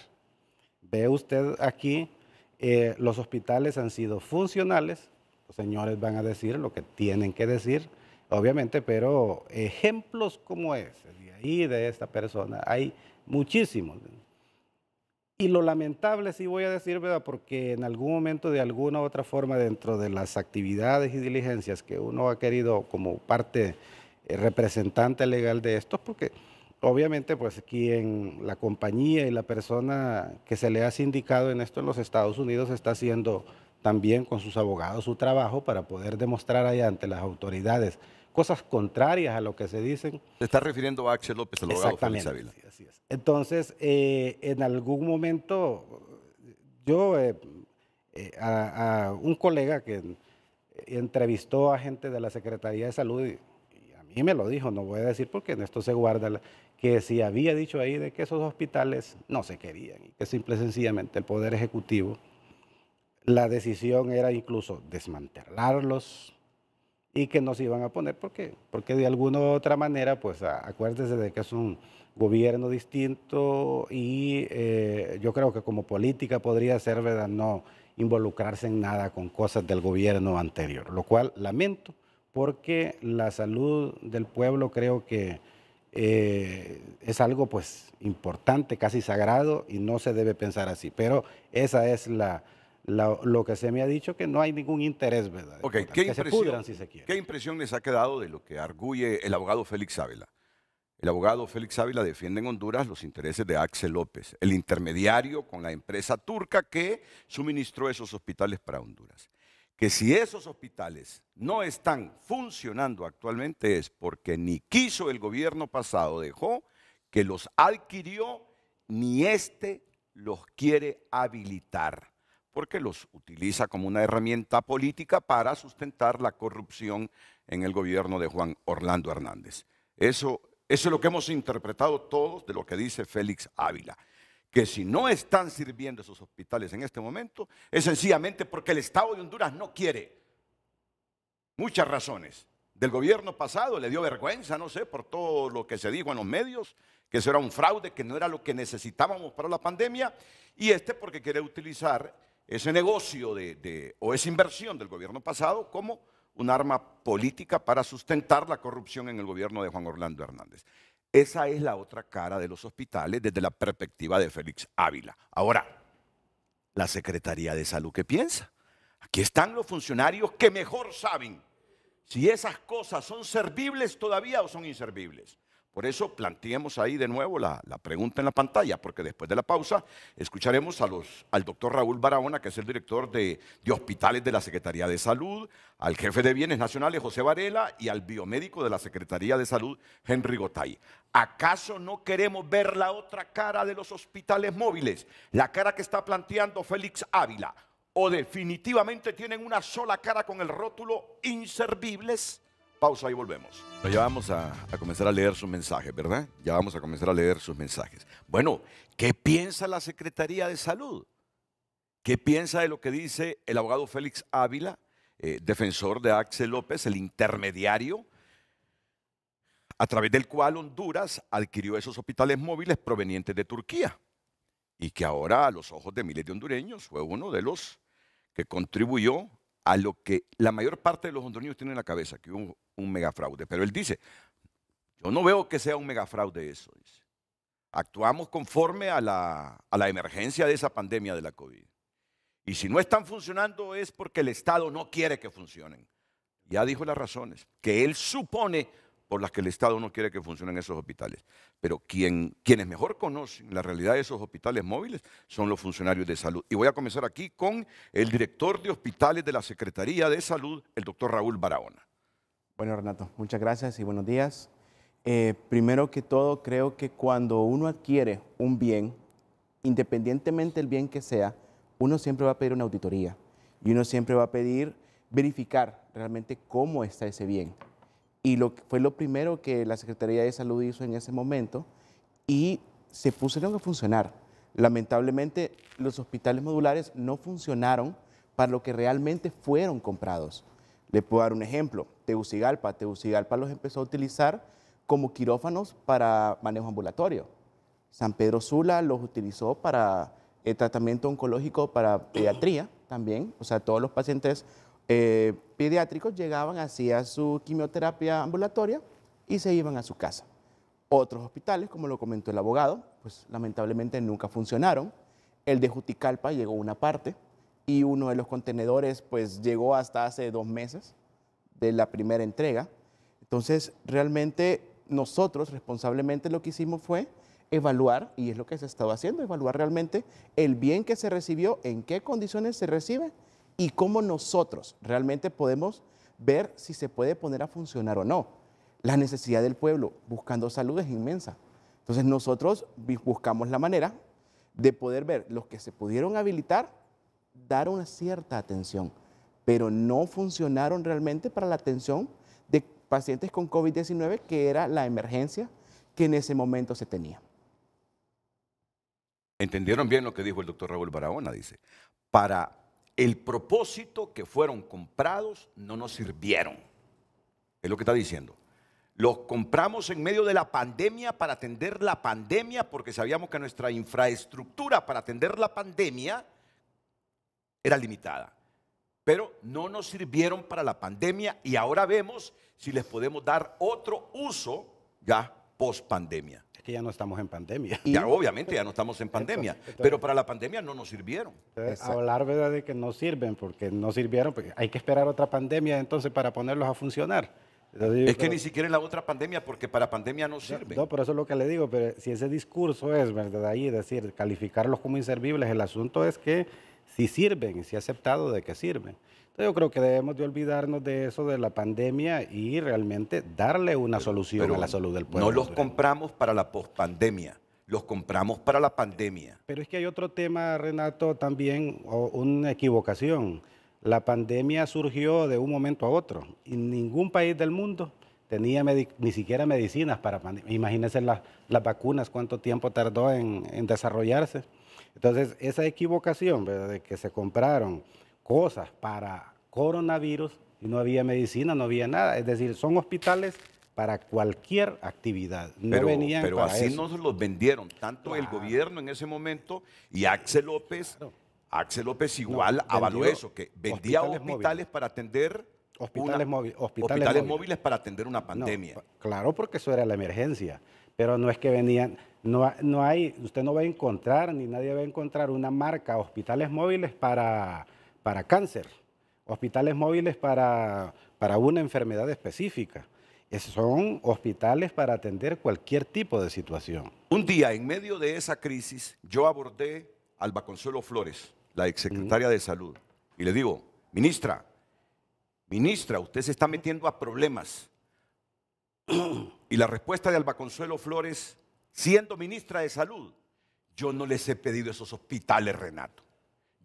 Ve usted aquí, eh, los hospitales han sido funcionales, los señores van a decir lo que tienen que decir, obviamente, pero ejemplos como ese, de ahí, de esta persona, hay muchísimos. Y lo lamentable, sí voy a decir, ¿verdad? Porque en algún momento, de alguna u otra forma, dentro de las actividades y diligencias que uno ha querido como parte eh, representante legal de esto, porque obviamente, pues quien, la compañía y la persona que se le ha sindicado en esto en los Estados Unidos está haciendo también con sus abogados su trabajo para poder demostrar allá ante las autoridades cosas contrarias a lo que se dicen. Se está refiriendo a Axel López, el abogado Félix Ávila. Así es. Entonces, eh, en algún momento, yo, eh, eh, a, un colega que entrevistó a gente de la Secretaría de Salud, y, a mí me lo dijo, no voy a decir porque en esto se guarda, que si había dicho ahí de que esos hospitales no se querían, y que simple y sencillamente el Poder Ejecutivo, la decisión era incluso desmantelarlos, y que no se iban a poner. ¿Por qué? Porque de alguna u otra manera, pues acuérdese de que es un gobierno distinto y eh, yo creo que como política podría ser, ¿verdad? No involucrarse en nada con cosas del gobierno anterior, lo cual lamento porque la salud del pueblo creo que eh, es algo pues importante, casi sagrado y no se debe pensar así, pero esa es la lo, que se me ha dicho que no hay ningún interés, ¿verdad? ¿Qué, ¿Qué impresión les ha quedado de lo que arguye el abogado Félix Ávila? El abogado Félix Ávila defiende en Honduras los intereses de Axel López, el intermediario con la empresa turca que suministró esos hospitales para Honduras. Que si esos hospitales no están funcionando actualmente es porque ni quiso el gobierno pasado, dejó que los adquirió, ni este los quiere habilitar porque los utiliza como una herramienta política para sustentar la corrupción en el gobierno de Juan Orlando Hernández. Eso, es lo que hemos interpretado todos de lo que dice Félix Ávila, que si no están sirviendo esos hospitales en este momento, es sencillamente porque el Estado de Honduras no quiere. Muchas razones. Del gobierno pasado le dio vergüenza, no sé, por todo lo que se dijo en los medios, que eso era un fraude, que no era lo que necesitábamos para la pandemia, y este porque quiere utilizar ese negocio de, o esa inversión del gobierno pasado como un arma política para sustentar la corrupción en el gobierno de Juan Orlando Hernández. Esa es la otra cara de los hospitales desde la perspectiva de Félix Ávila. Ahora, la Secretaría de Salud, ¿qué piensa? Aquí están los funcionarios que mejor saben si esas cosas son servibles todavía o son inservibles. Por eso planteemos ahí de nuevo la, pregunta en la pantalla, porque después de la pausa escucharemos a los, al doctor Raúl Barahona, que es el director de, de, hospitales de la Secretaría de Salud, al jefe de bienes nacionales, José Varela, y al biomédico de la Secretaría de Salud, Henry Gotay. ¿Acaso no queremos ver la otra cara de los hospitales móviles? La cara que está planteando Félix Ávila. ¿O definitivamente tienen una sola cara con el rótulo inservibles? Pausa y volvemos. ya vamos a, comenzar a leer sus mensajes, ¿verdad? Ya vamos a comenzar a leer sus mensajes. Bueno, ¿qué piensa la Secretaría de Salud? ¿Qué piensa de lo que dice el abogado Félix Ávila, eh, defensor de Axel López, el intermediario, a través del cual Honduras adquirió esos hospitales móviles provenientes de Turquía? Y que ahora, a los ojos de miles de hondureños, fue uno de los que contribuyó a lo que la mayor parte de los hondureños tienen en la cabeza, que hubo un, megafraude. Pero él dice, yo no veo que sea un megafraude eso. Actuamos conforme a la, a la emergencia de esa pandemia de la COVID. Y si no están funcionando es porque el Estado no quiere que funcionen. Ya dijo las razones, que él supone por las que el Estado no quiere que funcionen esos hospitales. Pero quien, quienes mejor conocen la realidad de esos hospitales móviles son los funcionarios de salud. Y voy a comenzar aquí con el director de hospitales de la Secretaría de Salud, el doctor Raúl Barahona. Bueno, Renato, muchas gracias y buenos días. Eh, primero que todo, creo que cuando uno adquiere un bien, independientemente del bien que sea, uno siempre va a pedir una auditoría y uno siempre va a pedir verificar realmente cómo está ese bien. Y lo, fue lo primero que la Secretaría de Salud hizo en ese momento y se pusieron a funcionar. Lamentablemente, los hospitales modulares no funcionaron para lo que realmente fueron comprados. Le puedo dar un ejemplo, Tegucigalpa. Tegucigalpa los empezó a utilizar como quirófanos para manejo ambulatorio. San Pedro Sula los utilizó para el eh, tratamiento oncológico para pediatría también, o sea, todos los pacientes eh, pediátricos llegaban, hacían su quimioterapia ambulatoria y se iban a su casa. Otros hospitales, como lo comentó el abogado, pues lamentablemente nunca funcionaron. El de Juticalpa llegó una parte y uno de los contenedores pues llegó hasta hace dos meses de la primera entrega. Entonces, realmente nosotros responsablemente lo que hicimos fue evaluar, y es lo que se estaba haciendo, evaluar realmente el bien que se recibió, en qué condiciones se recibe y cómo nosotros realmente podemos ver si se puede poner a funcionar o no. La necesidad del pueblo buscando salud es inmensa. Entonces nosotros buscamos la manera de poder ver los que se pudieron habilitar, dar una cierta atención, pero no funcionaron realmente para la atención de pacientes con COVID-19, que era la emergencia que en ese momento se tenía. Entendieron bien lo que dijo el doctor Raúl Barahona, dice. Para el propósito que fueron comprados no nos sirvieron. Es lo que está diciendo. Los compramos en medio de la pandemia para atender la pandemia porque sabíamos que nuestra infraestructura para atender la pandemia era limitada. Pero no nos sirvieron para la pandemia y ahora vemos si les podemos dar otro uso ya post pandemia ya no estamos en pandemia. Ya, obviamente, ya no estamos en pandemia, pero para la pandemia no nos sirvieron. hablar ¿verdad? de que no sirven, porque no sirvieron, porque hay que esperar otra pandemia entonces para ponerlos a funcionar. es que ni siquiera en la otra pandemia, porque para pandemia no sirve. No, por eso es lo que le digo, pero si ese discurso es, ¿verdad? Ahí decir, calificarlos como inservibles, el asunto es que si sirven, y si ha aceptado de que sirven. Yo creo que debemos de olvidarnos de eso de la pandemia y realmente darle una solución a la salud del pueblo. No los compramos para la pospandemia, los compramos para la pandemia. Pero es que hay otro tema, Renato, también una equivocación. La pandemia surgió de un momento a otro y ningún país del mundo tenía ni siquiera medicinas para pandemia. Imagínense las vacunas, cuánto tiempo tardó en, desarrollarse. Entonces, esa equivocación de que se compraron cosas para coronavirus y no había medicina, no había nada. Es decir, son hospitales para cualquier actividad. pero, pero así no nos los vendieron, tanto el gobierno en ese momento y Axel López. Axel López igual avaló eso, que vendía hospitales, para atender hospitales, móviles. para atender una pandemia. claro, porque eso era la emergencia, pero no es que venían, no, no hay, usted no va a encontrar, ni nadie va a encontrar una marca hospitales móviles para para cáncer, hospitales móviles para, para una enfermedad específica. son hospitales para atender cualquier tipo de situación. Un día, en medio de esa crisis, yo abordé a Alba Consuelo Flores, la exsecretaria de Salud, y le digo, ministra, ministra, usted se está metiendo a problemas. y la respuesta de Alba Consuelo Flores, siendo ministra de Salud, yo no les he pedido esos hospitales, Renato.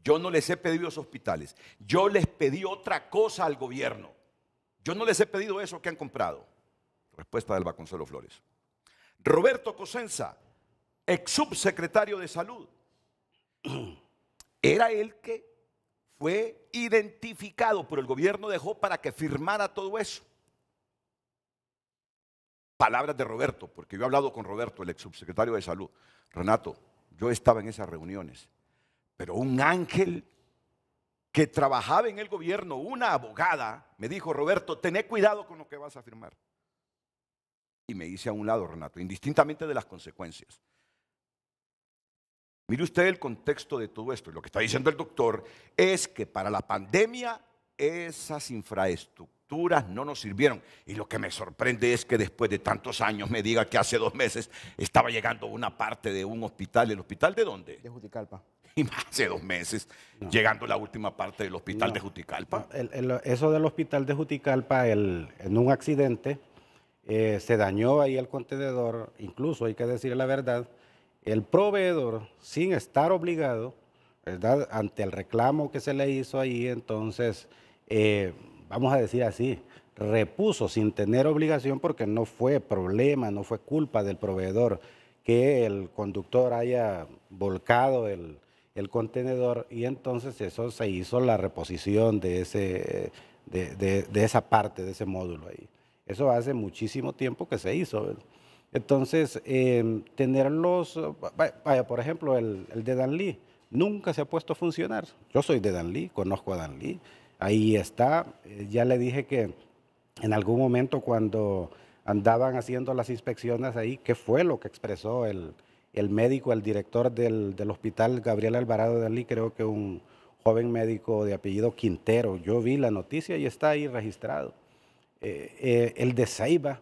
Yo no les he pedido esos hospitales. Yo les pedí otra cosa al gobierno. Yo no les he pedido eso que han comprado. Respuesta del Baconcelo Flores. Roberto Cosenza, ex subsecretario de Salud, era el que fue identificado, por el gobierno dejó para que firmara todo eso. Palabras de Roberto, porque yo he hablado con Roberto, el ex subsecretario de Salud. Renato, yo estaba en esas reuniones. Pero un ángel que trabajaba en el gobierno, una abogada, me dijo, Roberto, tené cuidado con lo que vas a firmar. Y me hice a un lado, Renato, indistintamente de las consecuencias. Mire usted el contexto de todo esto. Lo que está diciendo el doctor es que para la pandemia esas infraestructuras no nos sirvieron. Y lo que me sorprende es que después de tantos años me diga que hace dos meses estaba llegando una parte de un hospital. ¿El hospital de dónde? De Juticalpa. Y hace dos meses llegando la última parte del hospital de Juticalpa. eso del hospital de Juticalpa, el, en un accidente, eh, se dañó ahí el contenedor. Incluso, hay que decir la verdad, el proveedor, sin estar obligado, ¿verdad? Ante el reclamo que se le hizo ahí, entonces eh, vamos a decir así, repuso sin tener obligación porque no fue problema, no fue culpa del proveedor que el conductor haya volcado el, contenedor y entonces eso se hizo la reposición de, esa parte, de ese módulo ahí. Eso hace muchísimo tiempo que se hizo. Entonces, em, tenerlos, vaya, por ejemplo, el, el de Dan Lee, nunca se ha puesto a funcionar. Yo soy de Dan Lee, conozco a Dan Lee ahí está. Eh, ya le dije que en algún momento cuando andaban haciendo las inspecciones ahí, ¿qué fue lo que expresó el, médico, el director del, hospital Gabriel Alvarado de Alí? Creo que un joven médico de apellido Quintero. Yo vi la noticia y está ahí registrado. Eh, eh, el de Ceiba,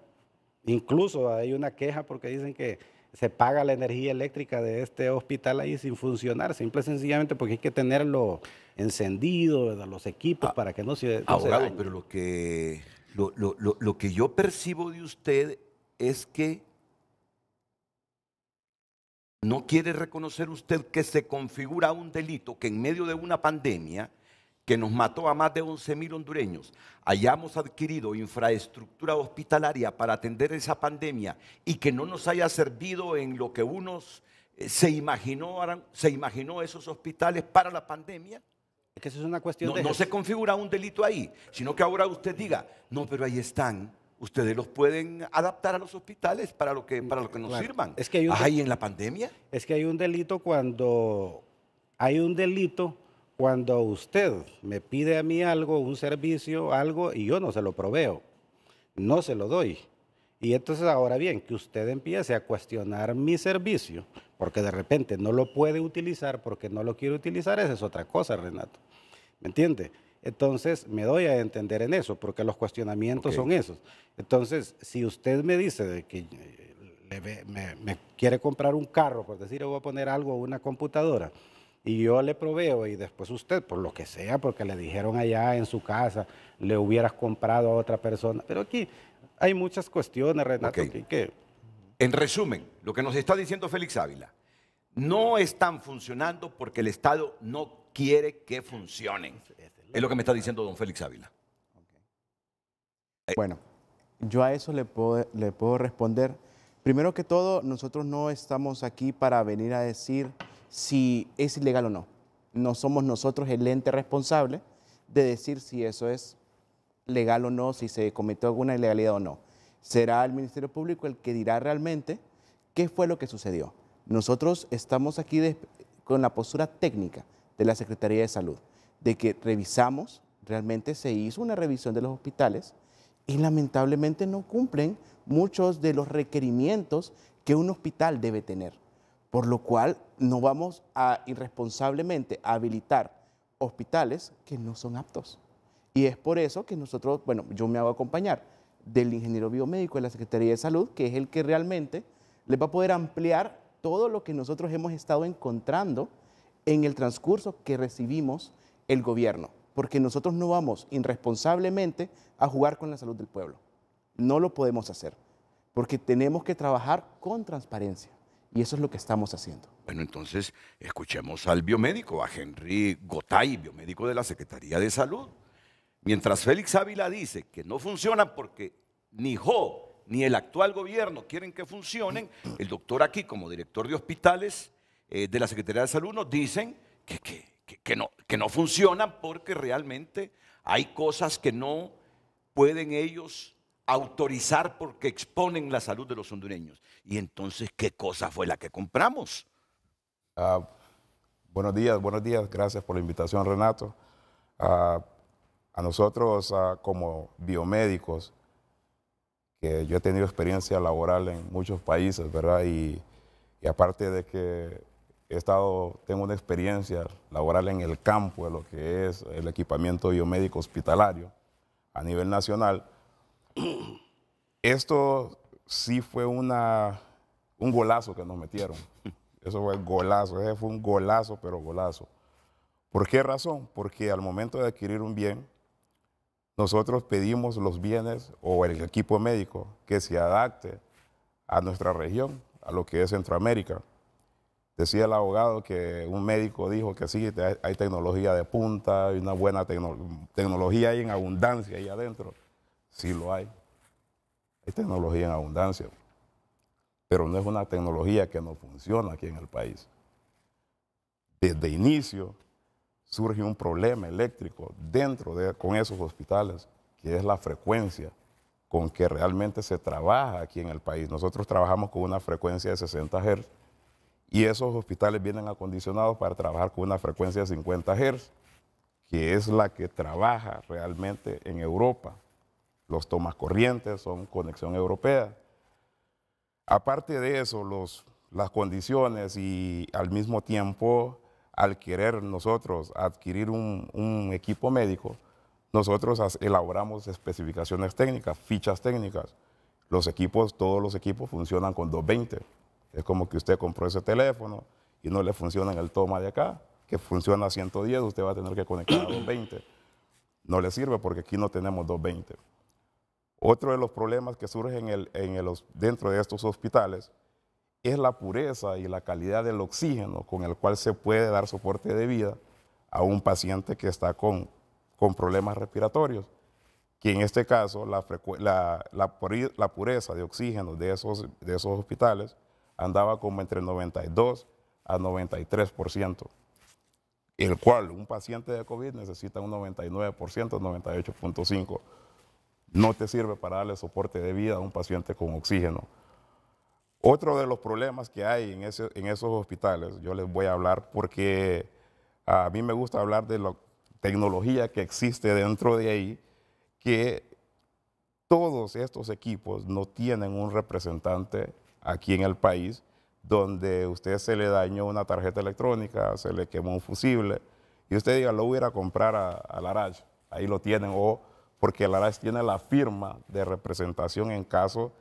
incluso hay una queja porque dicen que se paga la energía eléctrica de este hospital ahí sin funcionar, simple y sencillamente porque hay que tenerlo encendido, los equipos ah, para que no se... abogado, pero lo que, lo, que yo percibo de usted es que no quiere reconocer usted que se configura un delito que en medio de una pandemia que nos mató a más de 11 mil hondureños, hayamos adquirido infraestructura hospitalaria para atender esa pandemia y que no nos haya servido en lo que unos eh, se imaginó, se imaginó esos hospitales para la pandemia? eso es una cuestión no, No se configura un delito ahí, sino que ahora usted diga, no, pero ahí están. Ustedes los pueden adaptar a los hospitales para lo que, para lo que nos sirvan. Es que hay en la pandemia? Es que hay un delito cuando... Hay un delito cuando usted me pide a mí algo, un servicio, algo, y yo no se lo proveo, no se lo doy. Y entonces ahora bien, que usted empiece a cuestionar mi servicio, porque de repente no lo puede utilizar porque no lo quiere utilizar, esa es otra cosa, Renato. ¿Me entiende? Entonces me doy a entender en eso, porque los cuestionamientos son esos. Entonces, si usted me dice que eh, me, quiere comprar un carro, por decir, yo voy a poner algo, una computadora, y yo le proveo y después usted, por lo que sea, porque le dijeron allá en su casa, le hubieras comprado a otra persona. Pero aquí hay muchas cuestiones, Renato, En resumen, lo que nos está diciendo Félix Ávila, no están funcionando porque el Estado no quiere que funcionen. Es lo que me está diciendo don Félix Ávila. Bueno, yo a eso le puedo, le puedo responder. Primero que todo, nosotros no estamos aquí para venir a decir si es ilegal o no. No somos nosotros el ente responsable de decir si eso es legal o no, si se cometió alguna ilegalidad o no. Será el Ministerio Público el que dirá realmente qué fue lo que sucedió. Nosotros estamos aquí con la postura técnica de la Secretaría de Salud, de que revisamos, realmente se hizo una revisión de los hospitales y lamentablemente no cumplen muchos de los requerimientos que un hospital debe tener, por lo cual no vamos a irresponsablemente habilitar hospitales que no son aptos. Y es por eso que nosotros, bueno, yo me hago acompañar del ingeniero biomédico de la Secretaría de Salud, que es el que realmente le va a poder ampliar todo lo que nosotros hemos estado encontrando en el transcurso que recibimos el gobierno, porque nosotros no vamos irresponsablemente a jugar con la salud del pueblo. No lo podemos hacer, porque tenemos que trabajar con transparencia. Y eso es lo que estamos haciendo. Bueno, entonces escuchemos al biomédico, a Henry Gotay, biomédico de la Secretaría de Salud. Mientras Félix Ávila dice que no funcionan porque ni Jo ni el actual gobierno quieren que funcionen, el doctor aquí, como director de hospitales eh, de la Secretaría de Salud, nos dicen que, no, que no funcionan porque realmente hay cosas que no pueden ellos autorizar porque exponen la salud de los hondureños. Y entonces, ¿qué cosa fue la que compramos? Ah, buenos días, buenos días. Gracias por la invitación, Renato. Ah, a nosotros como biomédicos, que yo he tenido experiencia laboral en muchos países, ¿verdad? Y, aparte de que he estado, tengo una experiencia laboral en el campo de lo que es el equipamiento biomédico hospitalario a nivel nacional, esto sí fue una, un golazo que nos metieron. Eso fue golazo, ese fue un golazo, pero golazo. ¿Por qué razón? Porque al momento de adquirir un bien, nosotros pedimos los bienes o el equipo médico que se adapte a nuestra región, a lo que es Centroamérica. Decía el abogado que un médico dijo que sí, hay tecnología de punta, hay una buena tecnología hay en abundancia ahí adentro. Sí lo hay. Hay tecnología en abundancia, pero no es una tecnología que no funciona aquí en el país. Desde inicio surge un problema eléctrico dentro de con esos hospitales, que es la frecuencia con que realmente se trabaja aquí en el país. Nosotros trabajamos con una frecuencia de 60 Hz y esos hospitales vienen acondicionados para trabajar con una frecuencia de 50 Hz, que es la que trabaja realmente en Europa. Los tomas corrientes son conexión europea. Aparte de eso, los, las condiciones y al mismo tiempo al querer nosotros adquirir un, equipo médico, nosotros elaboramos especificaciones técnicas, fichas técnicas. Los equipos, todos los equipos funcionan con 220. Es como que usted compró ese teléfono y no le funciona en el toma de acá, que funciona a 110, usted va a tener que conectar a 220. No le sirve porque aquí no tenemos 220. Otro de los problemas que surgen en dentro de estos hospitales es la pureza y la calidad del oxígeno con el cual se puede dar soporte de vida a un paciente que está con, con problemas respiratorios, que en este caso la, pureza de oxígeno de esos, de esos hospitales andaba como entre 92 a 93%, el cual un paciente de COVID necesita un 99%, 98.5%. No te sirve para darle soporte de vida a un paciente con oxígeno. Otro de los problemas que hay en, esos hospitales, yo les voy a hablar porque a mí me gusta hablar de la tecnología que existe dentro de ahí, que todos estos equipos no tienen un representante aquí en el país donde usted se le dañó una tarjeta electrónica, se le quemó un fusible, y usted diga, lo voy a ir a comprar a, a Larache, ahí lo tienen, o porque Larache tiene la firma de representación en caso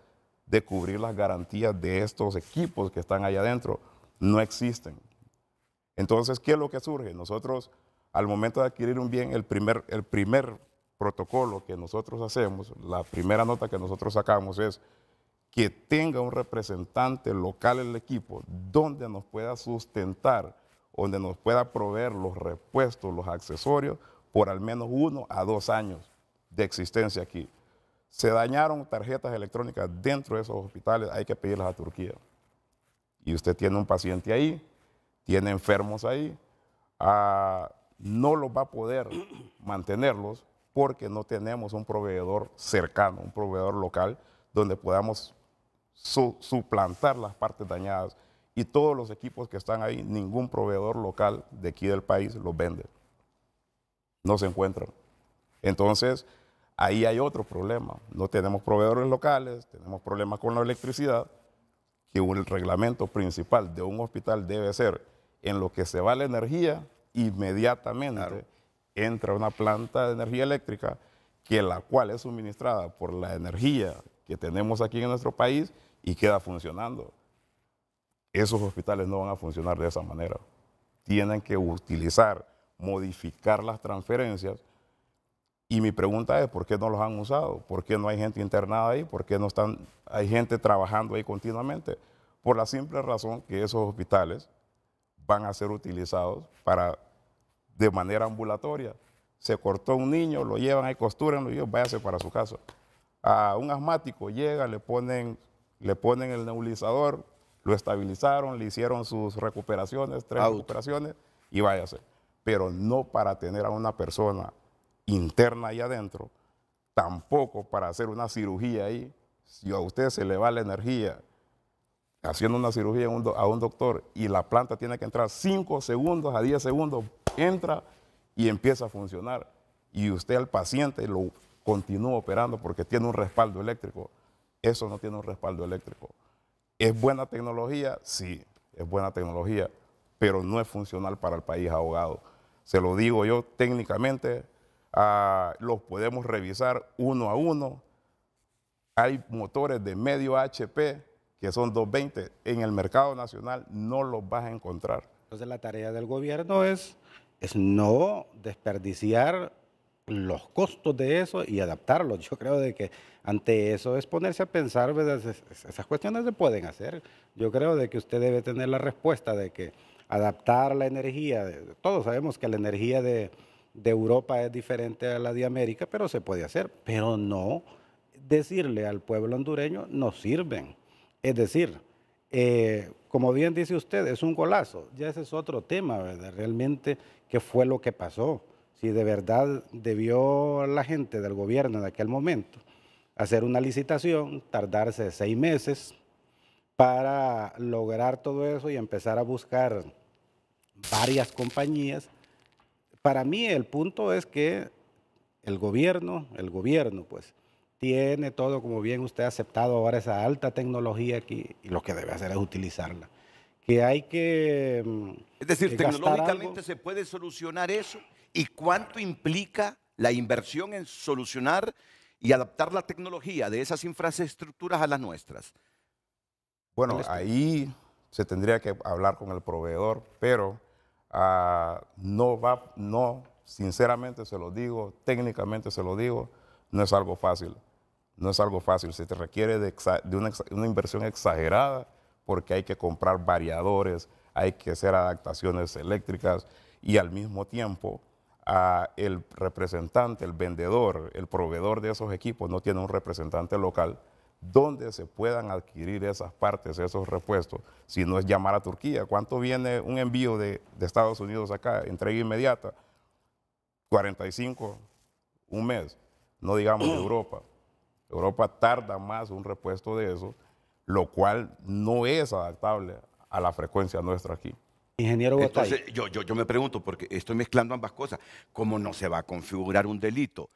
de cubrir las garantías de estos equipos que están allá adentro. No existen. Entonces, ¿qué es lo que surge? Nosotros, al momento de adquirir un bien, el primer, el primer protocolo que nosotros hacemos, la primera nota que nosotros sacamos es que tenga un representante local en el equipo donde nos pueda sustentar, donde nos pueda proveer los repuestos, los accesorios, por al menos uno a dos años de existencia aquí. Se dañaron tarjetas electrónicas dentro de esos hospitales, hay que pedirlas a Turquía. Y usted tiene un paciente ahí, tiene enfermos ahí, ah, no los va a poder mantenerlos porque no tenemos un proveedor cercano, un proveedor local donde podamos suplantar las partes dañadas. Y todos los equipos que están ahí, ningún proveedor local de aquí del país los vende. No se encuentran. Entonces, ahí hay otro problema. No tenemos proveedores locales, tenemos problemas con la electricidad, que el reglamento principal de un hospital debe ser en lo que se va la energía, inmediatamente entra una planta de energía eléctrica que la cual es suministrada por la energía que tenemos aquí en nuestro país y queda funcionando. Esos hospitales no van a funcionar de esa manera. Tienen que utilizar, modificar las transferencias y mi pregunta es, ¿por qué no los han usado? ¿Por qué no hay gente internada ahí? ¿Por qué no están, hay gente trabajando ahí continuamente? Por la simple razón que esos hospitales van a ser utilizados para, de manera ambulatoria. Se cortó un niño, lo llevan ahí, costuranlo y váyase para su casa. A un asmático llega, le ponen, le ponen el nebulizador, lo estabilizaron, le hicieron sus recuperaciones, tres recuperaciones y váyase. Pero no para tener a una persona interna ahí adentro, tampoco para hacer una cirugía ahí, si a usted se le va la energía haciendo una cirugía a un doctor y la planta tiene que entrar 5 segundos a 10 segundos, entra y empieza a funcionar. Y usted al paciente lo continúa operando porque tiene un respaldo eléctrico. Eso no tiene un respaldo eléctrico. ¿Es buena tecnología? Sí, es buena tecnología, pero no es funcional para el país ahogado. Se lo digo yo técnicamente, Ah, los podemos revisar uno a uno. Hay motores de medio HP que son 220. En el mercado nacional no los vas a encontrar. Entonces la tarea del gobierno es, es no desperdiciar los costos de eso y adaptarlos. Yo creo de que ante eso es ponerse a pensar, esas cuestiones se pueden hacer. Yo creo de que usted debe tener la respuesta de que adaptar la energía, todos sabemos que la energía de, de Europa es diferente a la de América, pero se puede hacer. Pero no decirle al pueblo hondureño, no sirven. Es decir, eh, como bien dice usted, es un golazo. Ya ese es otro tema, ¿verdad? Realmente, ¿qué fue lo que pasó? Si de verdad debió la gente del gobierno en aquel momento hacer una licitación, tardarse seis meses para lograr todo eso y empezar a buscar varias compañías para mí el punto es que el gobierno, el gobierno pues, tiene todo como bien usted ha aceptado ahora esa alta tecnología aquí y lo que debe hacer es utilizarla. Que hay que... Mm, es decir, tecnológicamente se puede solucionar eso y cuánto implica la inversión en solucionar y adaptar la tecnología de esas infraestructuras a las nuestras. Bueno, ahí se tendría que hablar con el proveedor, pero Ah, no va, no, sinceramente se lo digo, técnicamente se lo digo, no es algo fácil. No es algo fácil, se te requiere de, una, inversión exagerada porque hay que comprar variadores, hay que hacer adaptaciones eléctricas y al mismo tiempo ah, el representante, el vendedor, el proveedor de esos equipos no tiene un representante local dónde se puedan adquirir esas partes, esos repuestos, si no es llamar a Turquía. ¿Cuánto viene un envío de, Estados Unidos acá, entrega inmediata? 45, un mes, no digamos Europa. Europa tarda más un repuesto de eso, lo cual no es adaptable a la frecuencia nuestra aquí. Ingeniero Botay. Entonces, yo, yo, yo me pregunto, porque estoy mezclando ambas cosas, ¿cómo no se va a configurar un delito?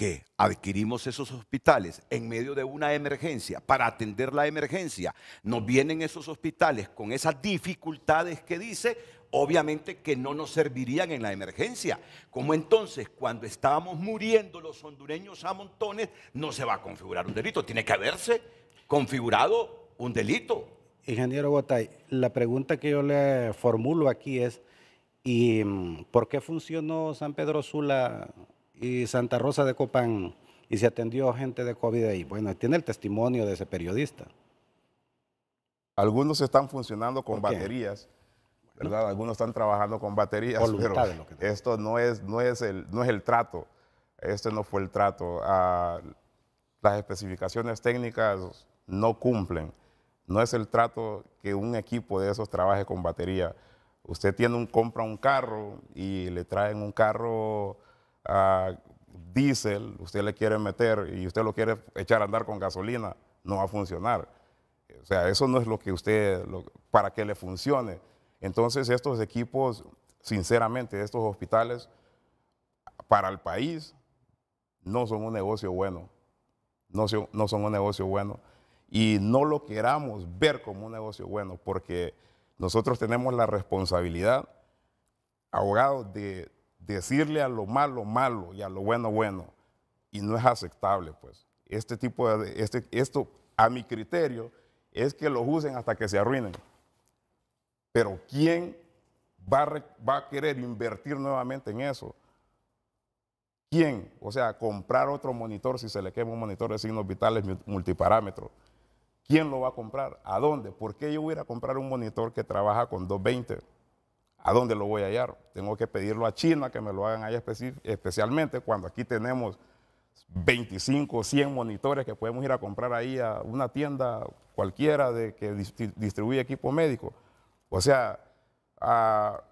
que adquirimos esos hospitales en medio de una emergencia, para atender la emergencia, nos vienen esos hospitales con esas dificultades que dice, obviamente que no nos servirían en la emergencia. Como entonces, cuando estábamos muriendo los hondureños a montones, no se va a configurar un delito, tiene que haberse configurado un delito. Ingeniero Botay, la pregunta que yo le formulo aquí es, ¿y mm, por qué funcionó San Pedro Sula y Santa Rosa de Copán y se atendió gente de COVID ahí. Bueno, tiene el testimonio de ese periodista. Algunos están funcionando con baterías, ¿verdad? Algunos están trabajando con baterías, pero esto no es, no, es el, no es el trato. Este no fue el trato. Ah, las especificaciones técnicas no cumplen. No es el trato que un equipo de esos trabaje con batería. Usted tiene un, compra un carro y le traen un carro a diésel, usted le quiere meter y usted lo quiere echar a andar con gasolina, no va a funcionar. O sea, eso no es lo que usted, para que le funcione. Entonces, estos equipos, sinceramente, estos hospitales, para el país, no son un negocio bueno. No, no son un negocio bueno. Y no lo queramos ver como un negocio bueno, porque nosotros tenemos la responsabilidad, abogados, de decirle a lo malo, malo y a lo bueno, bueno. Y no es aceptable, pues. Este tipo de, este, esto, a mi criterio, es que lo usen hasta que se arruinen. Pero ¿quién va a, va a querer invertir nuevamente en eso? ¿Quién? O sea, comprar otro monitor si se le quema un monitor de signos vitales multiparámetros. ¿Quién lo va a comprar? ¿A dónde? ¿Por qué yo voy a ir a comprar un monitor que trabaja con 220? ¿A dónde lo voy a hallar? Tengo que pedirlo a China que me lo hagan ahí especialmente cuando aquí tenemos 25, 100 monitores que podemos ir a comprar ahí a una tienda cualquiera de que distribuye equipo médico. O sea, ah,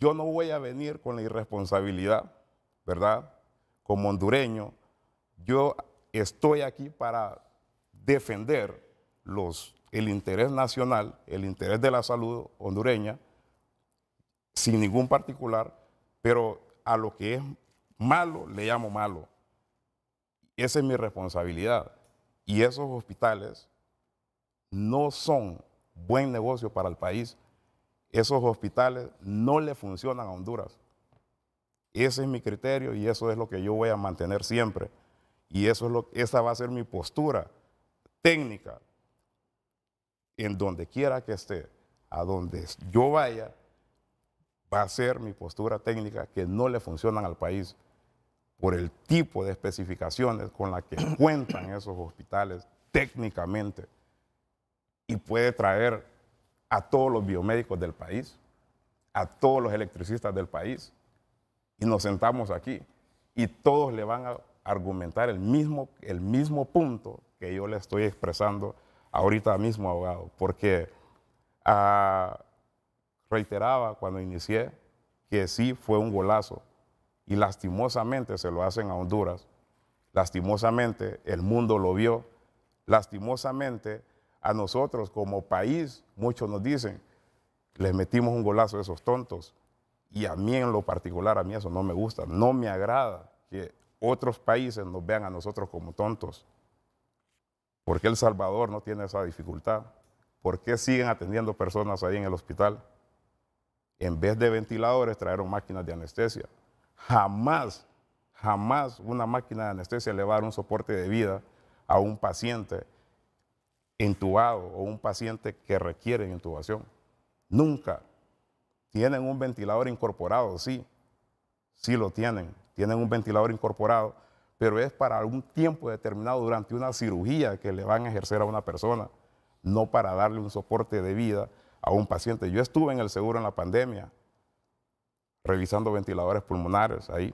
yo no voy a venir con la irresponsabilidad, ¿verdad? Como hondureño, yo estoy aquí para defender el interés nacional, el interés de la salud hondureña sin ningún particular, pero a lo que es malo le llamo malo. Esa es mi responsabilidad. Y esos hospitales no son buen negocio para el país. Esos hospitales no le funcionan a Honduras. Ese es mi criterio y eso es lo que yo voy a mantener siempre. Y eso es lo, esa va a ser mi postura técnica en donde quiera que esté, a donde yo vaya, va a ser mi postura técnica que no le funcionan al país por el tipo de especificaciones con las que cuentan esos hospitales técnicamente y puede traer a todos los biomédicos del país, a todos los electricistas del país y nos sentamos aquí y todos le van a argumentar el mismo, el mismo punto que yo le estoy expresando ahorita mismo, abogado, porque... a ah, reiteraba cuando inicié que sí fue un golazo y lastimosamente se lo hacen a Honduras, lastimosamente el mundo lo vio, lastimosamente a nosotros como país, muchos nos dicen, les metimos un golazo a esos tontos y a mí en lo particular, a mí eso no me gusta, no me agrada que otros países nos vean a nosotros como tontos. ¿Por qué El Salvador no tiene esa dificultad? ¿Por qué siguen atendiendo personas ahí en el hospital? En vez de ventiladores, trajeron máquinas de anestesia. Jamás, jamás una máquina de anestesia le va a dar un soporte de vida a un paciente intubado o un paciente que requiere intubación. Nunca. Tienen un ventilador incorporado, sí. Sí lo tienen. Tienen un ventilador incorporado, pero es para algún tiempo determinado durante una cirugía que le van a ejercer a una persona, no para darle un soporte de vida a un paciente. Yo estuve en el seguro en la pandemia, revisando ventiladores pulmonares ahí.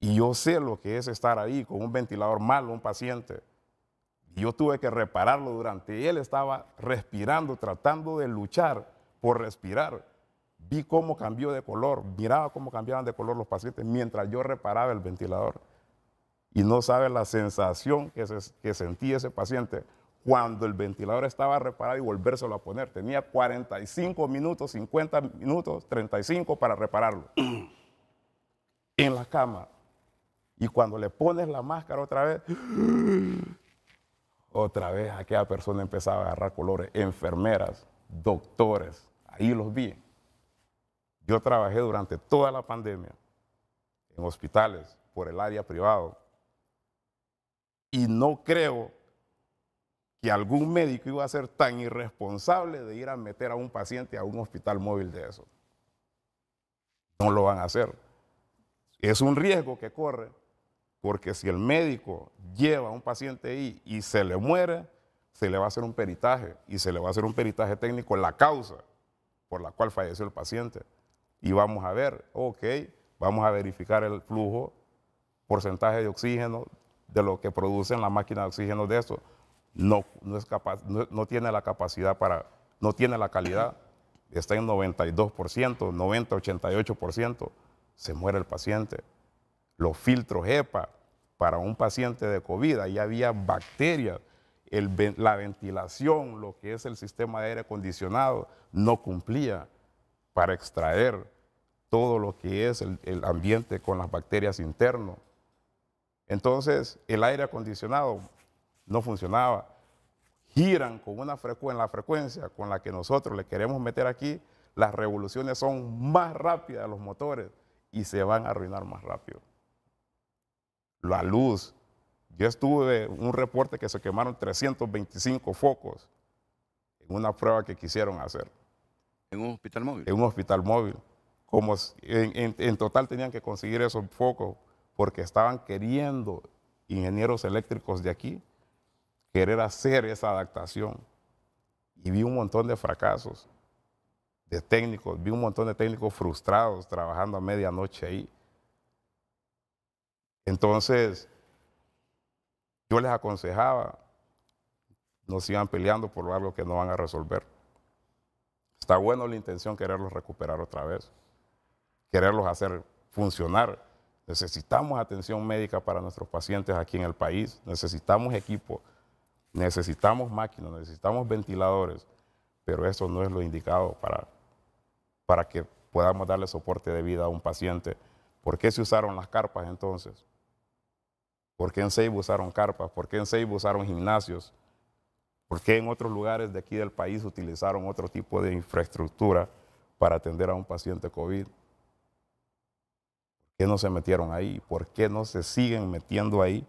Y yo sé lo que es estar ahí con un ventilador malo, un paciente. Y yo tuve que repararlo durante. Él estaba respirando, tratando de luchar por respirar. Vi cómo cambió de color, miraba cómo cambiaban de color los pacientes mientras yo reparaba el ventilador. Y no sabe la sensación que, que sentí ese paciente cuando el ventilador estaba reparado y volvérselo a poner. Tenía 45 minutos, 50 minutos, 35 para repararlo. en la cama. Y cuando le pones la máscara otra vez, otra vez aquella persona empezaba a agarrar colores. Enfermeras, doctores, ahí los vi. Yo trabajé durante toda la pandemia en hospitales por el área privado. Y no creo que algún médico iba a ser tan irresponsable de ir a meter a un paciente a un hospital móvil de eso. No lo van a hacer. Es un riesgo que corre, porque si el médico lleva a un paciente ahí y se le muere, se le va a hacer un peritaje y se le va a hacer un peritaje técnico en la causa por la cual falleció el paciente. Y vamos a ver, ok, vamos a verificar el flujo, porcentaje de oxígeno, de lo que producen la máquina de oxígeno de eso no, es capaz, no, tiene la capacidad para, no tiene la calidad, está en 92%, 90-88%, se muere el paciente. Los filtros HEPA para un paciente de COVID, ahí había bacterias, el, la ventilación, lo que es el sistema de aire acondicionado, no cumplía para extraer todo lo que es el, el ambiente con las bacterias internos. Entonces, el aire acondicionado, no funcionaba. Giran con una la frecuencia con la que nosotros le queremos meter aquí, las revoluciones son más rápidas de los motores y se van a arruinar más rápido. La luz. Yo estuve en un reporte que se quemaron 325 focos en una prueba que quisieron hacer. ¿En un hospital móvil? En un hospital móvil. Como en total tenían que conseguir esos focos porque estaban queriendo ingenieros eléctricos de aquí querer hacer esa adaptación. Y vi un montón de fracasos de técnicos, vi un montón de técnicos frustrados trabajando a medianoche ahí. Entonces, yo les aconsejaba, no sigan peleando por algo que no van a resolver. Está bueno la intención quererlos recuperar otra vez, quererlos hacer funcionar. Necesitamos atención médica para nuestros pacientes aquí en el país, necesitamos equipo Necesitamos máquinas, necesitamos ventiladores, pero eso no es lo indicado para, para que podamos darle soporte de vida a un paciente. ¿Por qué se usaron las carpas entonces? ¿Por qué en Seibo usaron carpas? ¿Por qué en Seibo usaron gimnasios? ¿Por qué en otros lugares de aquí del país utilizaron otro tipo de infraestructura para atender a un paciente COVID? ¿Por qué no se metieron ahí? ¿Por qué no se siguen metiendo ahí?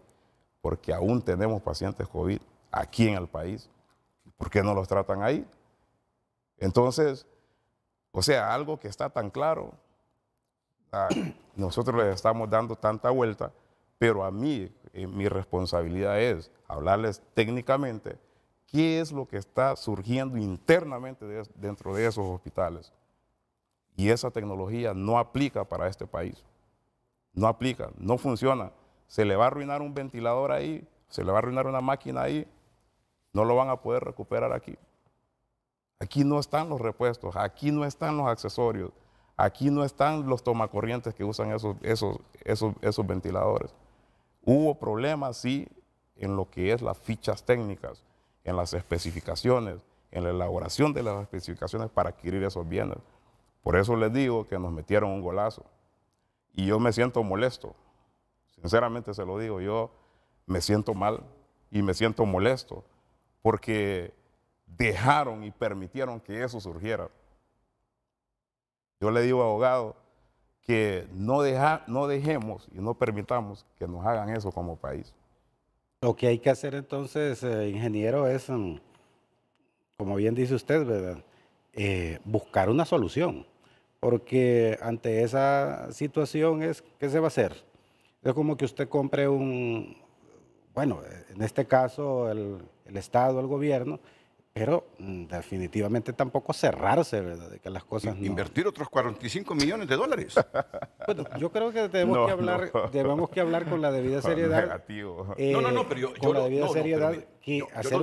Porque aún tenemos pacientes COVID aquí en el país. ¿Por qué no los tratan ahí? Entonces, o sea, algo que está tan claro, ah, nosotros les estamos dando tanta vuelta, pero a mí eh, mi responsabilidad es hablarles técnicamente qué es lo que está surgiendo internamente dentro de esos hospitales. Y esa tecnología no aplica para este país. No aplica, no funciona. Se le va a arruinar un ventilador ahí, se le va a arruinar una máquina ahí, no lo van a poder recuperar aquí. Aquí no están los repuestos, aquí no están los accesorios, aquí no están los tomacorrientes que usan esos, esos, esos, esos ventiladores. Hubo problemas, sí, en lo que es las fichas técnicas, en las especificaciones, en la elaboración de las especificaciones para adquirir esos bienes. Por eso les digo que nos metieron un golazo. Y yo me siento molesto. Sinceramente se lo digo, yo me siento mal y me siento molesto porque dejaron y permitieron que eso surgiera. Yo le digo, abogado, que no, deja, no dejemos y no permitamos que nos hagan eso como país. Lo que hay que hacer entonces, eh, ingeniero, es, mm, como bien dice usted, ¿verdad? Eh, buscar una solución, porque ante esa situación es, ¿qué se va a hacer? Es como que usted compre un, bueno, en este caso el, Estado, el gobierno, pero mm, definitivamente tampoco cerrarse, ¿verdad? De que las cosas Invertir otros 45 millones de dólares. Bueno, yo creo que debemos, que, hablar, que hablar con la debida seriedad. no, no, eh, no, pero yo, con yo la debida seriedad Yo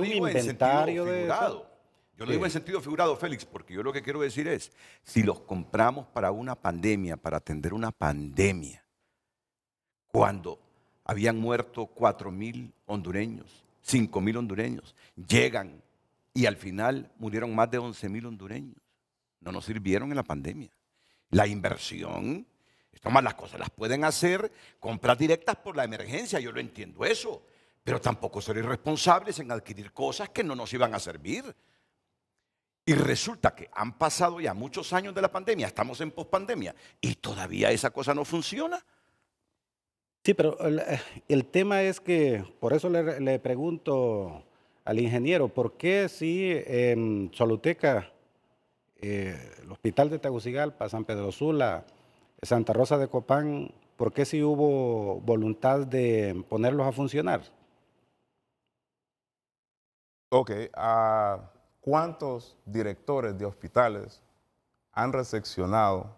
lo digo en sentido figurado, Félix, porque yo lo que quiero decir es, si los compramos para una pandemia, para atender una pandemia, cuando habían muerto cuatro mil hondureños, cinco hondureños. Llegan y al final murieron más de 11.000 hondureños. No nos sirvieron en la pandemia. La inversión, más las cosas, las pueden hacer, compras directas por la emergencia, yo lo entiendo eso, pero tampoco ser irresponsables en adquirir cosas que no nos iban a servir. Y resulta que han pasado ya muchos años de la pandemia, estamos en pospandemia, y todavía esa cosa no funciona. Sí, pero eh, el, tema es que, por eso le, pregunto al ingeniero, ¿por qué si en Soluteca, eh, el hospital de Tegucigalpa, San Pedro Sula, Santa Rosa de Copán, ¿por qué si hubo voluntad de ponerlos a funcionar? Ok, ¿a ah, ¿cuántos directores de hospitales han recepcionado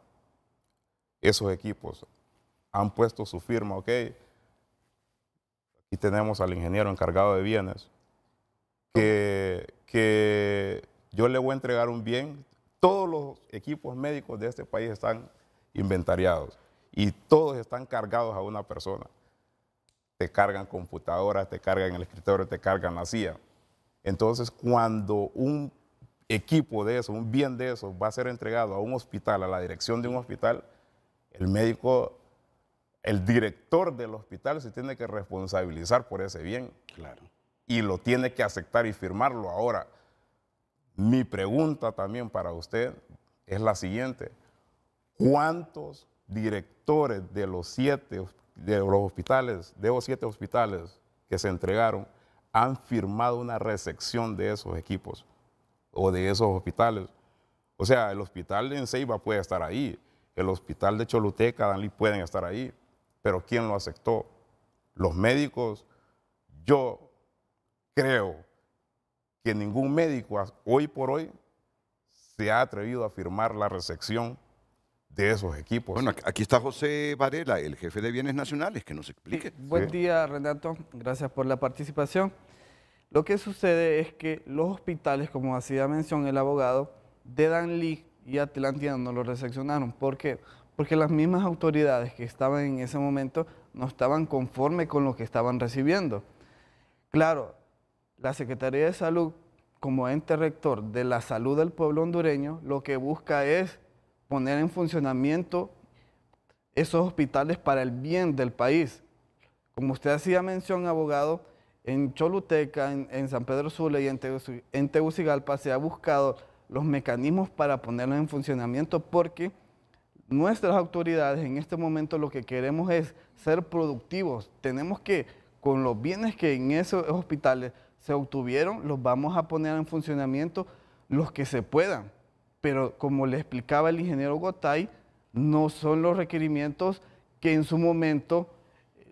esos equipos? han puesto su firma, ok. Aquí tenemos al ingeniero encargado de bienes, que, que yo le voy a entregar un bien. Todos los equipos médicos de este país están inventariados y todos están cargados a una persona. Te cargan computadoras, te cargan el escritorio, te cargan la CIA, Entonces, cuando un equipo de eso, un bien de eso, va a ser entregado a un hospital, a la dirección de un hospital, el médico el director del hospital se tiene que responsabilizar por ese bien. Claro. Y lo tiene que aceptar y firmarlo. Ahora, mi pregunta también para usted es la siguiente. ¿Cuántos directores de los siete de los hospitales, de los siete hospitales que se entregaron, han firmado una recepción de esos equipos o de esos hospitales? O sea, el hospital de Ceiba puede estar ahí, el hospital de Choluteca, Danlí, pueden estar ahí, pero ¿quién lo aceptó? Los médicos, yo creo que ningún médico hoy por hoy se ha atrevido a firmar la resección de esos equipos. Bueno, aquí está José Varela, el jefe de bienes nacionales, que nos explique. Buen día, Renato. Gracias por la participación. Lo que sucede es que los hospitales, como hacía mención el abogado, de Dan Lee y Atlantia no lo reseccionaron. ¿Por qué? Porque porque las mismas autoridades que estaban en ese momento no estaban conforme con lo que estaban recibiendo. Claro, la Secretaría de Salud, como ente rector de la salud del pueblo hondureño, lo que busca es poner en funcionamiento esos hospitales para el bien del país. Como usted hacía mención, abogado, en Choluteca, en, San Pedro Sula y en, Tegucigalpa se ha buscado los mecanismos para ponerlos en funcionamiento porque nuestras autoridades en este momento lo que queremos es ser productivos. Tenemos que, con los bienes que en esos hospitales se obtuvieron, los vamos a poner en funcionamiento los que se puedan. Pero como le explicaba el ingeniero Gotay, no son los requerimientos que en su momento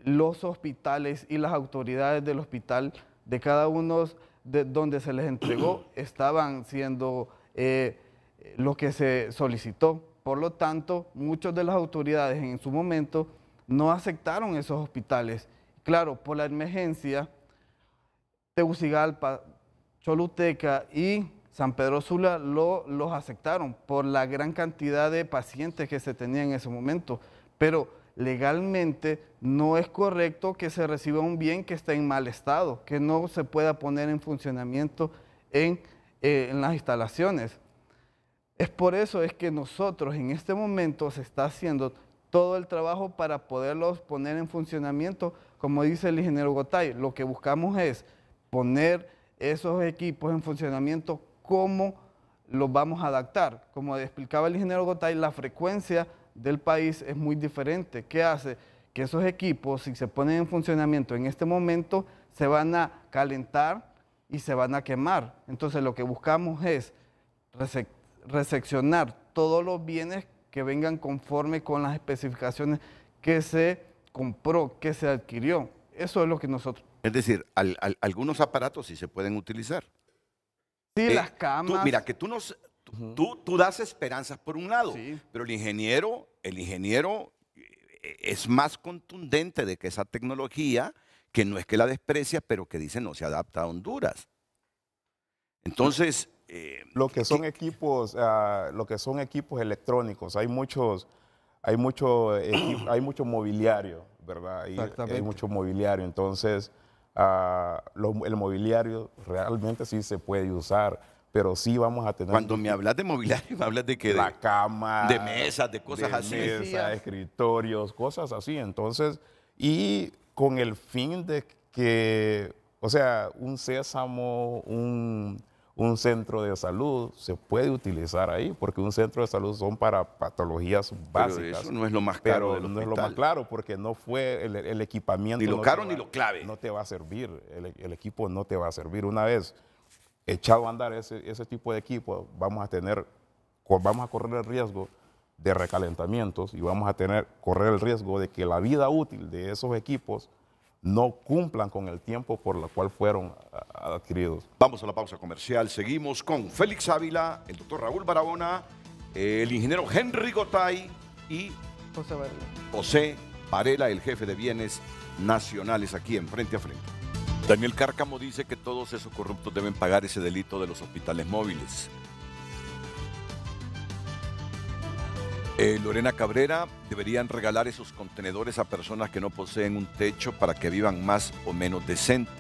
los hospitales y las autoridades del hospital de cada uno de donde se les entregó estaban siendo eh, lo que se solicitó. Por lo tanto, muchas de las autoridades en su momento no aceptaron esos hospitales. Claro, por la emergencia, Tegucigalpa, Choluteca y San Pedro Sula los aceptaron por la gran cantidad de pacientes que se tenían en ese momento. Pero legalmente no es correcto que se reciba un bien que esté en mal estado, que no se pueda poner en funcionamiento en eh, las instalaciones. Es por eso es que nosotros en este momento se está haciendo todo el trabajo para poderlos poner en funcionamiento, como dice el ingeniero Gotay. Lo que buscamos es poner esos equipos en funcionamiento, cómo los vamos a adaptar. Como explicaba el ingeniero Gotay, la frecuencia del país es muy diferente. ¿Qué hace? Que esos equipos, si se ponen en funcionamiento en este momento, se van a calentar y se van a quemar. Entonces lo que buscamos es reseccionar todos los bienes que vengan conforme con las especificaciones que se compró, que se adquirió. Eso es lo que nosotros. Es decir, algunos aparatos sí se pueden utilizar. Sí, eh, las camas. mira, que tú nos. Tú, das esperanzas por un lado, pero el ingeniero, el ingeniero eh, es más contundente de que esa tecnología, que no es que la desprecia, pero que dice no se adapta a Honduras. Entonces, lo que son equipos, ah, lo que son equipos electrónicos. Hay muchos, hay mucho, hay mucho mobiliario, ¿verdad? hay mucho mobiliario. Entonces, ah, el mobiliario realmente sí se puede usar. Pero sí vamos a tener. Cuando me hablas de mobiliario, me hablas de que. La cama. De mesas, de cosas de así. Mesas, escritorios, cosas así. Entonces, y con el fin de que, o sea, un sésamo, un, un centro de salud se puede utilizar ahí, porque un centro de salud son para patologías básicas. eso no es lo más caro. no es lo más claro, porque no fue el, equipamiento. Ni lo caro ni lo clave. No te va a servir, el, equipo no te va a servir. Una vez echado a andar ese, tipo de equipo, vamos a tener, vamos a correr el riesgo de recalentamientos y vamos a tener, correr el riesgo de que la vida útil de esos equipos no cumplan con el tiempo por el cual fueron ah, adquiridos. Vamos a la pausa comercial. Seguimos con Félix Ávila, el doctor Raúl Barabona, el ingeniero Henry Gotay y José José Varela el jefe de bienes nacionales, aquí en Frente a Frente. Daniel Cárcamo dice que todos esos corruptos deben pagar ese delito de los hospitales móviles. Eh, Lorena Cabrera, deberían regalar esos contenedores a personas que no poseen un techo para que vivan más o menos decente.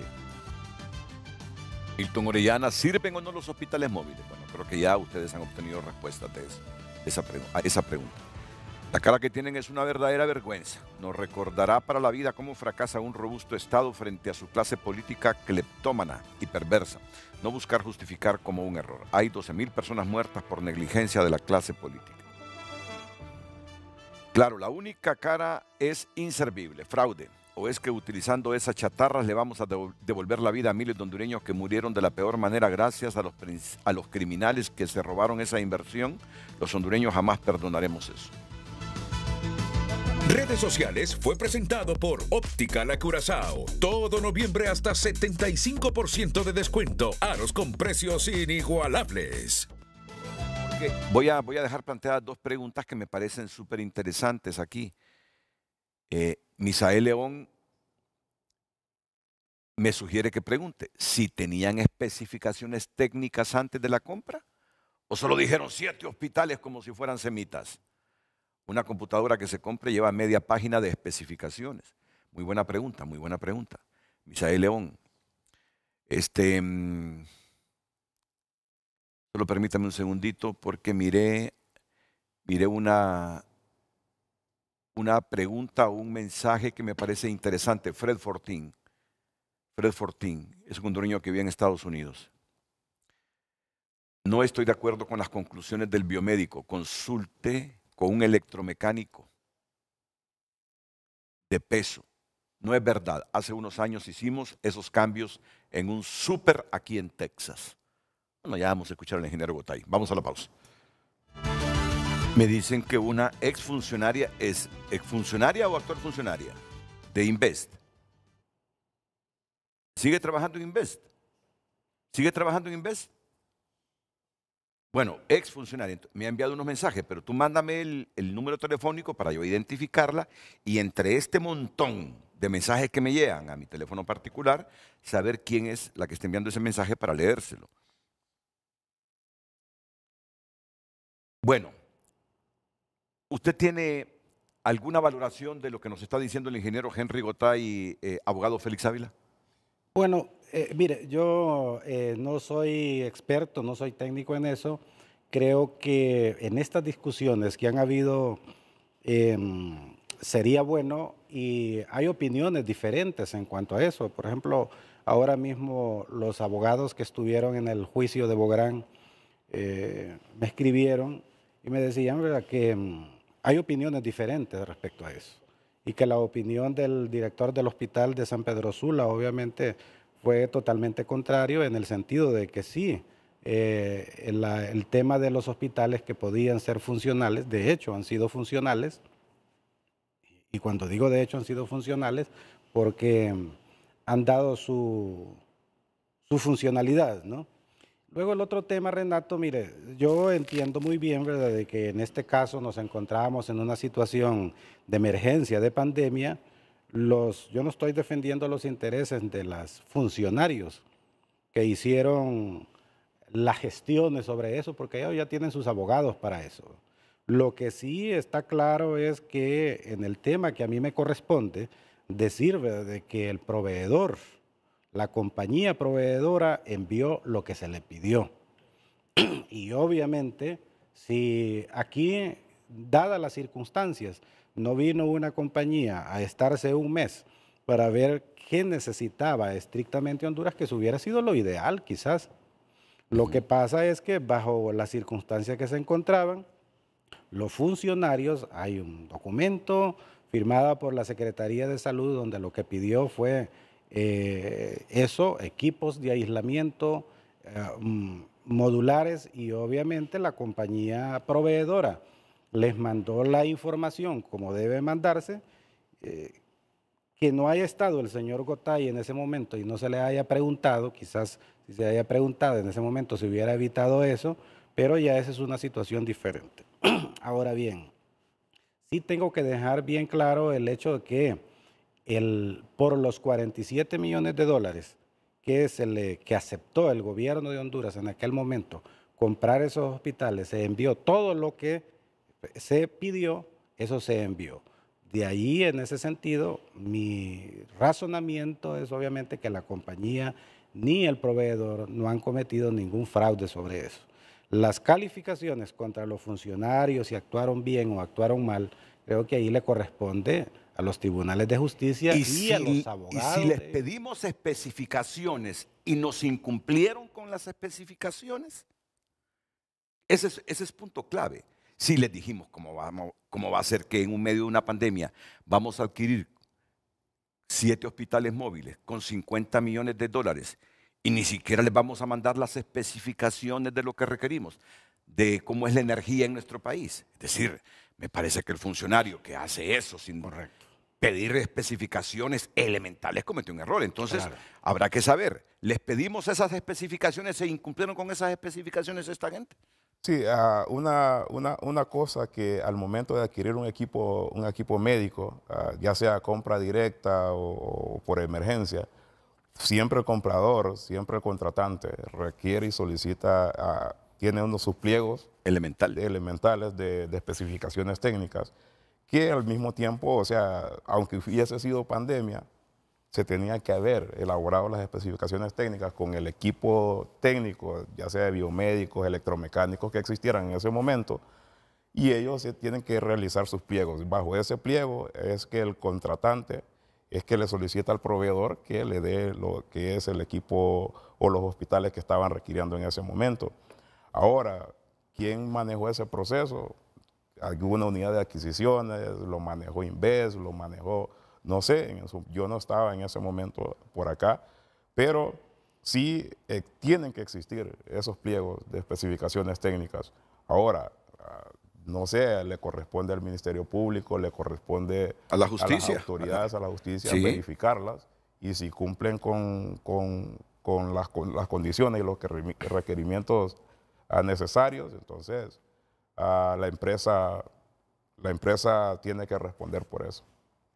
Hilton Orellana, ¿sirven o no los hospitales móviles? Bueno, creo que ya ustedes han obtenido respuesta de, a esa pregunta. La cara que tienen es una verdadera vergüenza. Nos recordará para la vida cómo fracasa un robusto Estado frente a su clase política cleptómana y perversa. No buscar justificar como un error. Hay 12.000 personas muertas por negligencia de la clase política. Claro, la única cara es inservible, fraude. ¿O es que utilizando esas chatarras le vamos a devolver la vida a miles de hondureños que murieron de la peor manera gracias a los, a los criminales que se robaron esa inversión? Los hondureños jamás perdonaremos eso. Redes sociales fue presentado por Óptica La Curazao. Todo noviembre hasta 75% de descuento. Aros con precios inigualables voy a, voy a dejar planteadas dos preguntas que me parecen súper interesantes aquí. Eh, Misael León me sugiere que pregunte si tenían especificaciones técnicas antes de la compra o solo dijeron siete hospitales como si fueran semitas. Una computadora que se compre lleva media página de especificaciones. Muy buena pregunta, muy buena pregunta. Misael León. Este. Mm, Solo permítame un segundito porque miré, miré una, una pregunta o un mensaje que me parece interesante. Fred Fortín. Fred Fortín es un hondureño que vive en Estados Unidos. No estoy de acuerdo con las conclusiones del biomédico. Consulte con un electromecánico de peso. No es verdad. Hace unos años hicimos esos cambios en un súper aquí en Texas. Bueno, ya vamos a escuchar al ingeniero Gotay. Vamos a la pausa. Me dicen que una exfuncionaria es exfuncionaria o actual funcionaria de Invest. ¿Sigue trabajando en Invest? ¿Sigue trabajando en Invest? Bueno, exfuncionaria me ha enviado unos mensajes, pero tú mándame el, el, número telefónico para yo identificarla y entre este montón de mensajes que me llegan a mi teléfono particular, saber quién es la que está enviando ese mensaje para leérselo. Bueno, ¿usted tiene alguna valoración de lo que nos está diciendo el ingeniero Henry Gotay y eh, abogado Félix Ávila? Bueno, eh, mire, yo eh, no soy experto, no soy técnico en eso. Creo que en estas discusiones que han habido em, sería bueno y hay opiniones diferentes en cuanto a eso. Por ejemplo, ahora mismo los abogados que estuvieron en el juicio de Bográn me escribieron y me decían que mm, hay opiniones diferentes respecto a eso y que la opinión del director del hospital de San Pedro Sula obviamente fue totalmente contrario en el sentido de que sí, eh, el tema de los hospitales que podían ser funcionales, de hecho han sido funcionales, y cuando digo de hecho han sido funcionales, porque mm, han dado su, su funcionalidad, ¿no? Luego el otro tema, Renato, mire, yo entiendo muy bien, ¿verdad?, de que en este caso nos encontrábamos en una situación de emergencia, de pandemia. yo no estoy defendiendo los intereses de los funcionarios que hicieron las gestiones sobre eso, porque ellos ya tienen sus abogados para eso. Lo que sí está claro es que en el tema que a mí me corresponde, decir de que el proveedor la compañía proveedora envió lo que se le pidió. y obviamente, si aquí, dadas las circunstancias, no vino una compañía a estarse un mes para ver qué necesitaba estrictamente Honduras, que eso hubiera sido lo ideal quizás. Lo que pasa es que bajo las circunstancias que se encontraban, los funcionarios, hay un documento firmado por la Secretaría de Salud donde lo que pidió fue eh, eso, equipos de aislamiento eh, mm, modulares y obviamente la compañía proveedora les mandó la información como debe mandarse, eh, que no haya estado el señor Gotay en ese momento y no se le haya preguntado, quizás si se haya preguntado en ese momento se hubiera evitado eso, pero ya esa es una situación diferente. Ahora bien, sí tengo que dejar bien claro el hecho de que por los 47 millones de dólares que, es el que aceptó el gobierno de Honduras en aquel momento comprar esos hospitales, se envió todo lo que se pidió, eso se envió. De ahí, en ese sentido, mi razonamiento es obviamente que la compañía ni el proveedor no han cometido ningún fraude sobre eso. Las calificaciones contra los funcionarios, si actuaron bien o actuaron mal, creo que ahí le corresponde a los tribunales de justicia y, si, a los abogados. Y si les pedimos especificaciones y nos incumplieron con las especificaciones, ese es, ese es punto clave. Si les dijimos cómo, vamos, cómo va a ser que en un medio de una pandemia vamos a adquirir siete hospitales móviles con 50 millones de dólares y ni siquiera les vamos a mandar las especificaciones de lo que requerimos, de cómo es la energía en nuestro país. Es decir, me parece que el funcionario que hace eso sin, Correcto pedir especificaciones elementales cometió un error. Entonces, habrá que saber, ¿les pedimos esas especificaciones? ¿Se incumplieron con esas especificaciones esta gente? Sí, ah, una, una, una, cosa que al momento de adquirir un equipo, un equipo médico, ah, ya sea compra directa o, por emergencia, siempre el comprador, siempre el contratante requiere y solicita, ah, tiene unos sus pliegos elementales de especificaciones técnicas que al mismo tiempo, o sea, aunque hubiese sido pandemia, se tenía que haber elaborado las especificaciones técnicas con el equipo técnico, ya sea de biomédicos, electromecánicos que existieran en ese momento, y ellos tienen que realizar sus pliegos. Bajo ese pliego es que el contratante es que le solicita al proveedor que le dé lo que es el equipo o los hospitales que estaban requiriendo en ese momento. Ahora, ¿quién manejó ese proceso? alguna unidad de adquisiciones, lo manejó Inves, lo manejó, no sé, yo no estaba en ese momento por acá, pero sí eh, tienen que existir esos pliegos de especificaciones técnicas. Ahora, ah, no sé, le corresponde al Ministerio Público, le corresponde a, la justicia, las autoridades, a la, justicia, verificarlas y si cumplen con, con, con, las, con las condiciones y los requerimientos ah, necesarios, entonces Ah, la, empresa, la empresa tiene que responder por eso.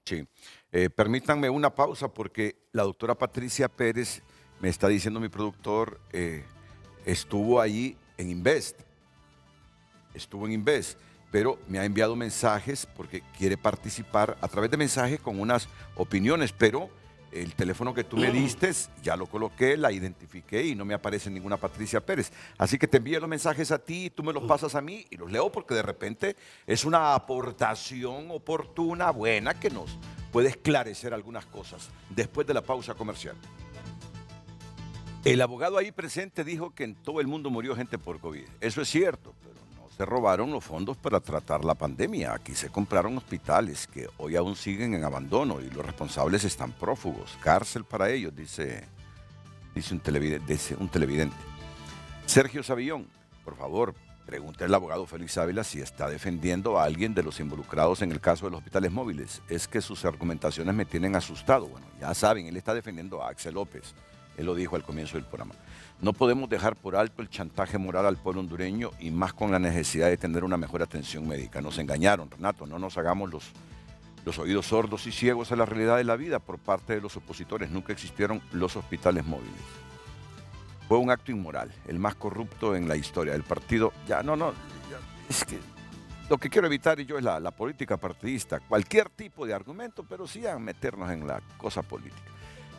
Sí. Eh, permítanme una pausa porque la doctora Patricia Pérez, me está diciendo mi productor, eh, estuvo ahí en Invest. Estuvo en Invest, pero me ha enviado mensajes porque quiere participar a través de mensajes con unas opiniones, pero el teléfono que tú me diste, ya lo coloqué, la identifiqué y no me aparece ninguna Patricia Pérez. Así que te envío los mensajes a ti, tú me los mm. pasas a mí y los leo porque de repente es una aportación oportuna, buena, que nos puede esclarecer algunas cosas después de la pausa comercial. El abogado ahí presente dijo que en todo el mundo murió gente por COVID. Eso es cierto robaron los fondos para tratar la pandemia. Aquí se compraron hospitales que hoy aún siguen en abandono y los responsables están prófugos. Cárcel para ellos, dice, dice, un, televidente, un televidente. Sergio Savillón, por favor, pregunte al abogado Félix Ávila si está defendiendo a alguien de los involucrados en el caso de los hospitales móviles. Es que sus argumentaciones me tienen asustado. Bueno, ya saben, él está defendiendo a Axel López. Él lo dijo al comienzo del programa. No podemos dejar por alto el chantaje moral al pueblo hondureño y más con la necesidad de tener una mejor atención médica. Nos engañaron, Renato, no nos hagamos los, los oídos sordos y ciegos a la realidad de la vida por parte de los opositores. Nunca existieron los hospitales móviles. Fue un acto inmoral, el más corrupto en la historia del partido. Ya, no, no, es que lo que quiero evitar yo es la, la política partidista, cualquier tipo de argumento, pero sí a meternos en la cosa política.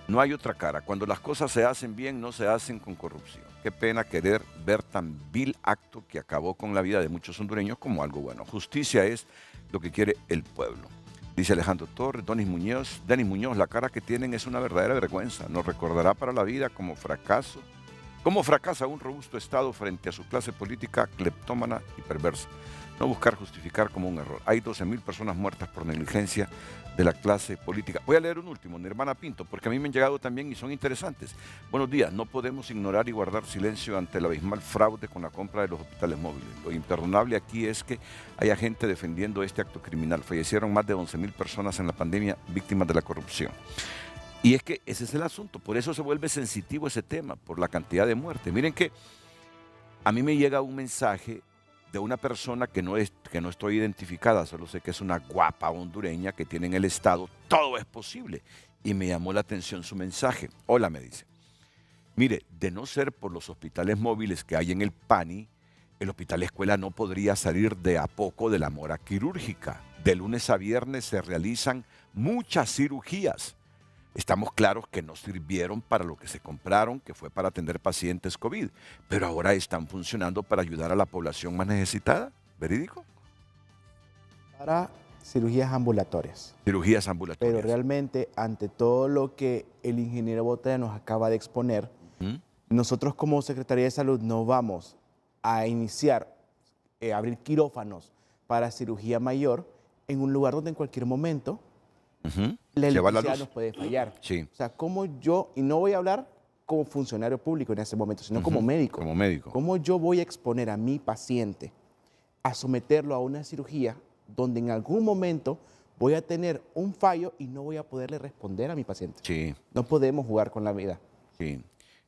No hay otra cara. Cuando las cosas se hacen bien, no se hacen con corrupción. Qué pena querer ver tan vil acto que acabó con la vida de muchos hondureños como algo bueno. Justicia es lo que quiere el pueblo. Dice Alejandro Torres, Donis Muñoz, Denis Muñoz, la cara que tienen es una verdadera vergüenza. Nos recordará para la vida como fracaso, cómo fracasa un robusto Estado frente a su clase política cleptómana y perversa. No buscar justificar como un error. Hay 12.000 personas muertas por negligencia de la clase política. Voy a leer un último, hermana Pinto, porque a mí me han llegado también y son interesantes. Buenos días, no podemos ignorar y guardar silencio ante el abismal fraude con la compra de los hospitales móviles. Lo imperdonable aquí es que haya gente defendiendo este acto criminal. Fallecieron más de 11.000 personas en la pandemia víctimas de la corrupción. Y es que ese es el asunto, por eso se vuelve sensitivo ese tema, por la cantidad de muertes. Miren que a mí me llega un mensaje de una persona que no, es, que no estoy identificada, solo sé que es una guapa hondureña que tiene en el Estado, todo es posible. Y me llamó la atención su mensaje. Hola, me dice. Mire, de no ser por los hospitales móviles que hay en el PANI, el hospital escuela no podría salir de a poco de la mora quirúrgica. De lunes a viernes se realizan muchas cirugías Estamos claros que no sirvieron para lo que se compraron, que fue para atender pacientes COVID, pero ahora están funcionando para ayudar a la población más necesitada. ¿Verídico? Para cirugías ambulatorias. Cirugías ambulatorias. Pero realmente, ante todo lo que el ingeniero Botella nos acaba de exponer, nosotros como Secretaría de Salud no vamos a iniciar, eh, abrir quirófanos para cirugía mayor en un lugar donde en cualquier momento le -huh. La electricidad nos puede fallar. O sea, ¿cómo yo, y no voy a hablar como funcionario público en ese momento, sino como médico. Como médico. ¿Cómo yo voy a exponer a mi paciente a someterlo a una cirugía donde en algún momento voy a tener un fallo y no voy a poderle responder a mi paciente? Sí. No podemos jugar con la vida. Sí.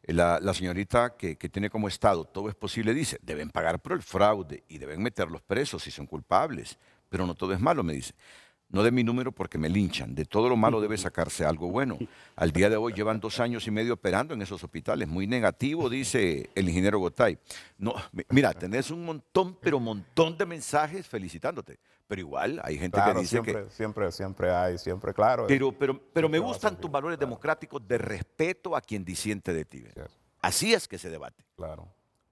La, señorita que, tiene como Estado todo es posible dice, deben pagar por el fraude y deben meterlos presos si son culpables, pero no todo es malo, me dice. No de mi número porque me linchan. De todo lo malo debe sacarse algo bueno. Al día de hoy llevan dos años y medio operando en esos hospitales. Muy negativo, dice el ingeniero Gotay. No, mira, tenés un montón, pero montón de mensajes felicitándote. Pero igual hay gente que dice siempre, Siempre, siempre hay, siempre, claro. Pero, pero, me gustan tus valores democráticos de respeto a quien disiente de ti. Así es que se debate. Claro.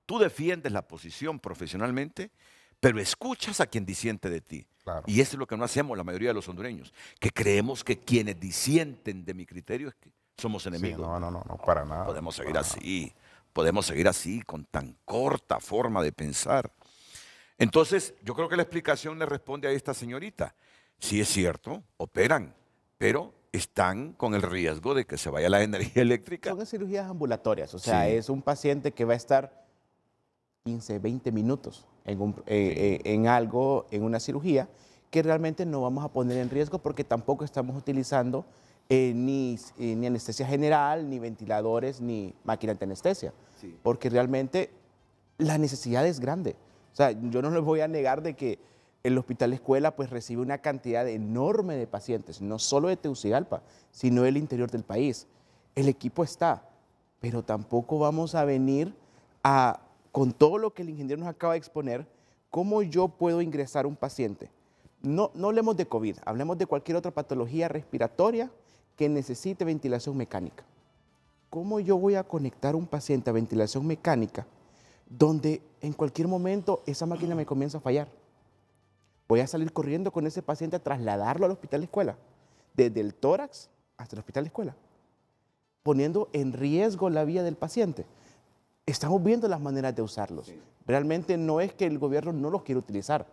Tú defiendes la posición profesionalmente, pero escuchas a quien disiente de ti y eso es lo que no hacemos la mayoría de los hondureños, que creemos que quienes disienten de mi criterio es que somos enemigos. no, no, no, no, para nada. Podemos seguir así, podemos seguir así, con tan corta forma de pensar. Entonces, yo creo que la explicación le responde a esta señorita. Sí es cierto, operan, pero están con el riesgo de que se vaya la energía eléctrica. Son cirugías ambulatorias, o sea, es un paciente que va a estar 15, 20 minutos eh, eh, en, algo, en una cirugía, que realmente no vamos a poner en riesgo porque tampoco estamos utilizando eh, ni, anestesia general, ni ventiladores, ni máquina de anestesia. Porque realmente la necesidad es grande. O sea, yo no les voy a negar de que el hospital escuela pues recibe una cantidad enorme de pacientes, no solo de Teucigalpa, sino del interior del país. El equipo está, pero tampoco vamos a venir a con todo lo que el ingeniero nos acaba de exponer, ¿cómo yo puedo ingresar un paciente? No, no hablemos de COVID, hablemos de cualquier otra patología respiratoria que necesite ventilación mecánica. ¿Cómo yo voy a conectar un paciente a ventilación mecánica donde en cualquier momento esa máquina me comienza a fallar? Voy a salir corriendo con ese paciente a trasladarlo al hospital de escuela, desde el tórax hasta el hospital de escuela, poniendo en riesgo la vida del paciente estamos viendo las maneras de usarlos. Realmente no es que el gobierno no los quiera utilizar,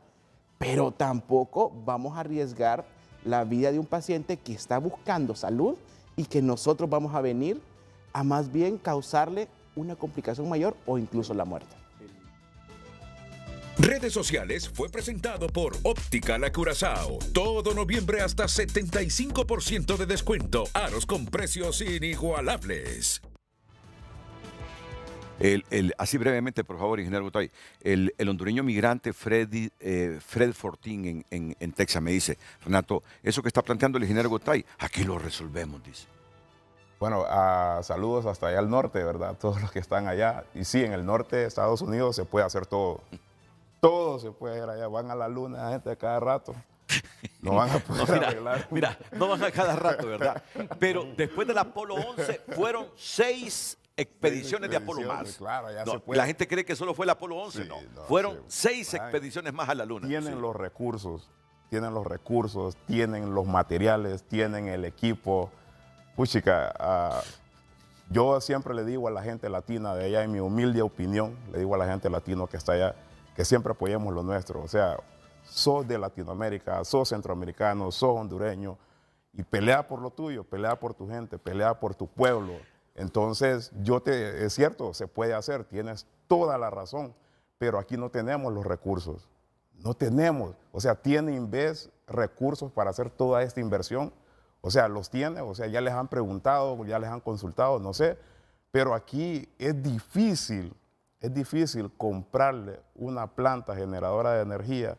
pero tampoco vamos a arriesgar la vida de un paciente que está buscando salud y que nosotros vamos a venir a más bien causarle una complicación mayor o incluso la muerte. Redes sociales fue presentado por Óptica La Curazao. Todo noviembre hasta 75% de descuento. Aros con precios inigualables así brevemente, por favor, ingeniero Gotay el, hondureño migrante Freddy, eh, Fred Fortín en, Texas me dice, Renato, eso que está planteando el ingeniero Gotay aquí lo resolvemos, dice. Bueno, ah, saludos hasta allá al norte, ¿verdad? Todos los que están allá. Y sí, en el norte de Estados Unidos se puede hacer todo. Todo se puede hacer allá. Van a la luna, gente, a cada rato. No van a poder arreglar. Mira, no van a cada rato, ¿verdad? Pero después del Apolo 11 fueron seis expediciones de Apolo más. La gente cree que solo fue el Apolo 11, no. Fueron seis expediciones más a la Luna. Tienen los recursos, tienen los recursos, tienen los materiales, tienen el equipo. Puchica, ah, yo siempre le digo a la gente latina de allá, en mi humilde opinión, le digo a la gente latina que está allá, que siempre apoyemos lo nuestro. O sea, sos de Latinoamérica, sos centroamericano, sos hondureño, y pelea por lo tuyo, pelea por tu gente, pelea por tu pueblo. Entonces, yo te, es cierto, se puede hacer, tienes toda la razón, pero aquí no tenemos los recursos. No tenemos, o sea, tiene vez recursos para hacer toda esta inversión. O sea, los tiene, o sea, ya les han preguntado, ya les han consultado, no sé, pero aquí es difícil, es difícil comprarle una planta generadora de energía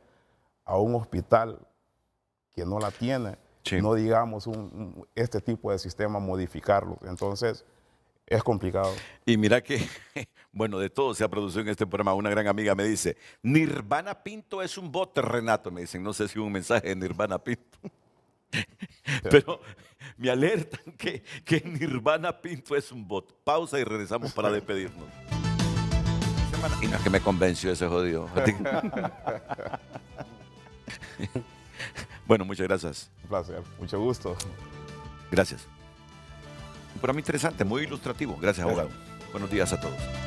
a un hospital que no la tiene, no digamos este tipo de sistema modificarlo. Entonces, es complicado. Y mira que, bueno, de todo se ha producido en este programa. Una gran amiga me dice, Nirvana Pinto es un bot, Renato. Me dicen, no sé si hubo un mensaje de Nirvana Pinto. Pero me alertan que, que Nirvana Pinto es un bot. Pausa y regresamos para despedirnos. Y no es que me convenció ese jodido. bueno, muchas gracias. Un placer, mucho gusto. Gracias. Para mí interesante, muy ilustrativo. Gracias, abogado. Buenos días a todos.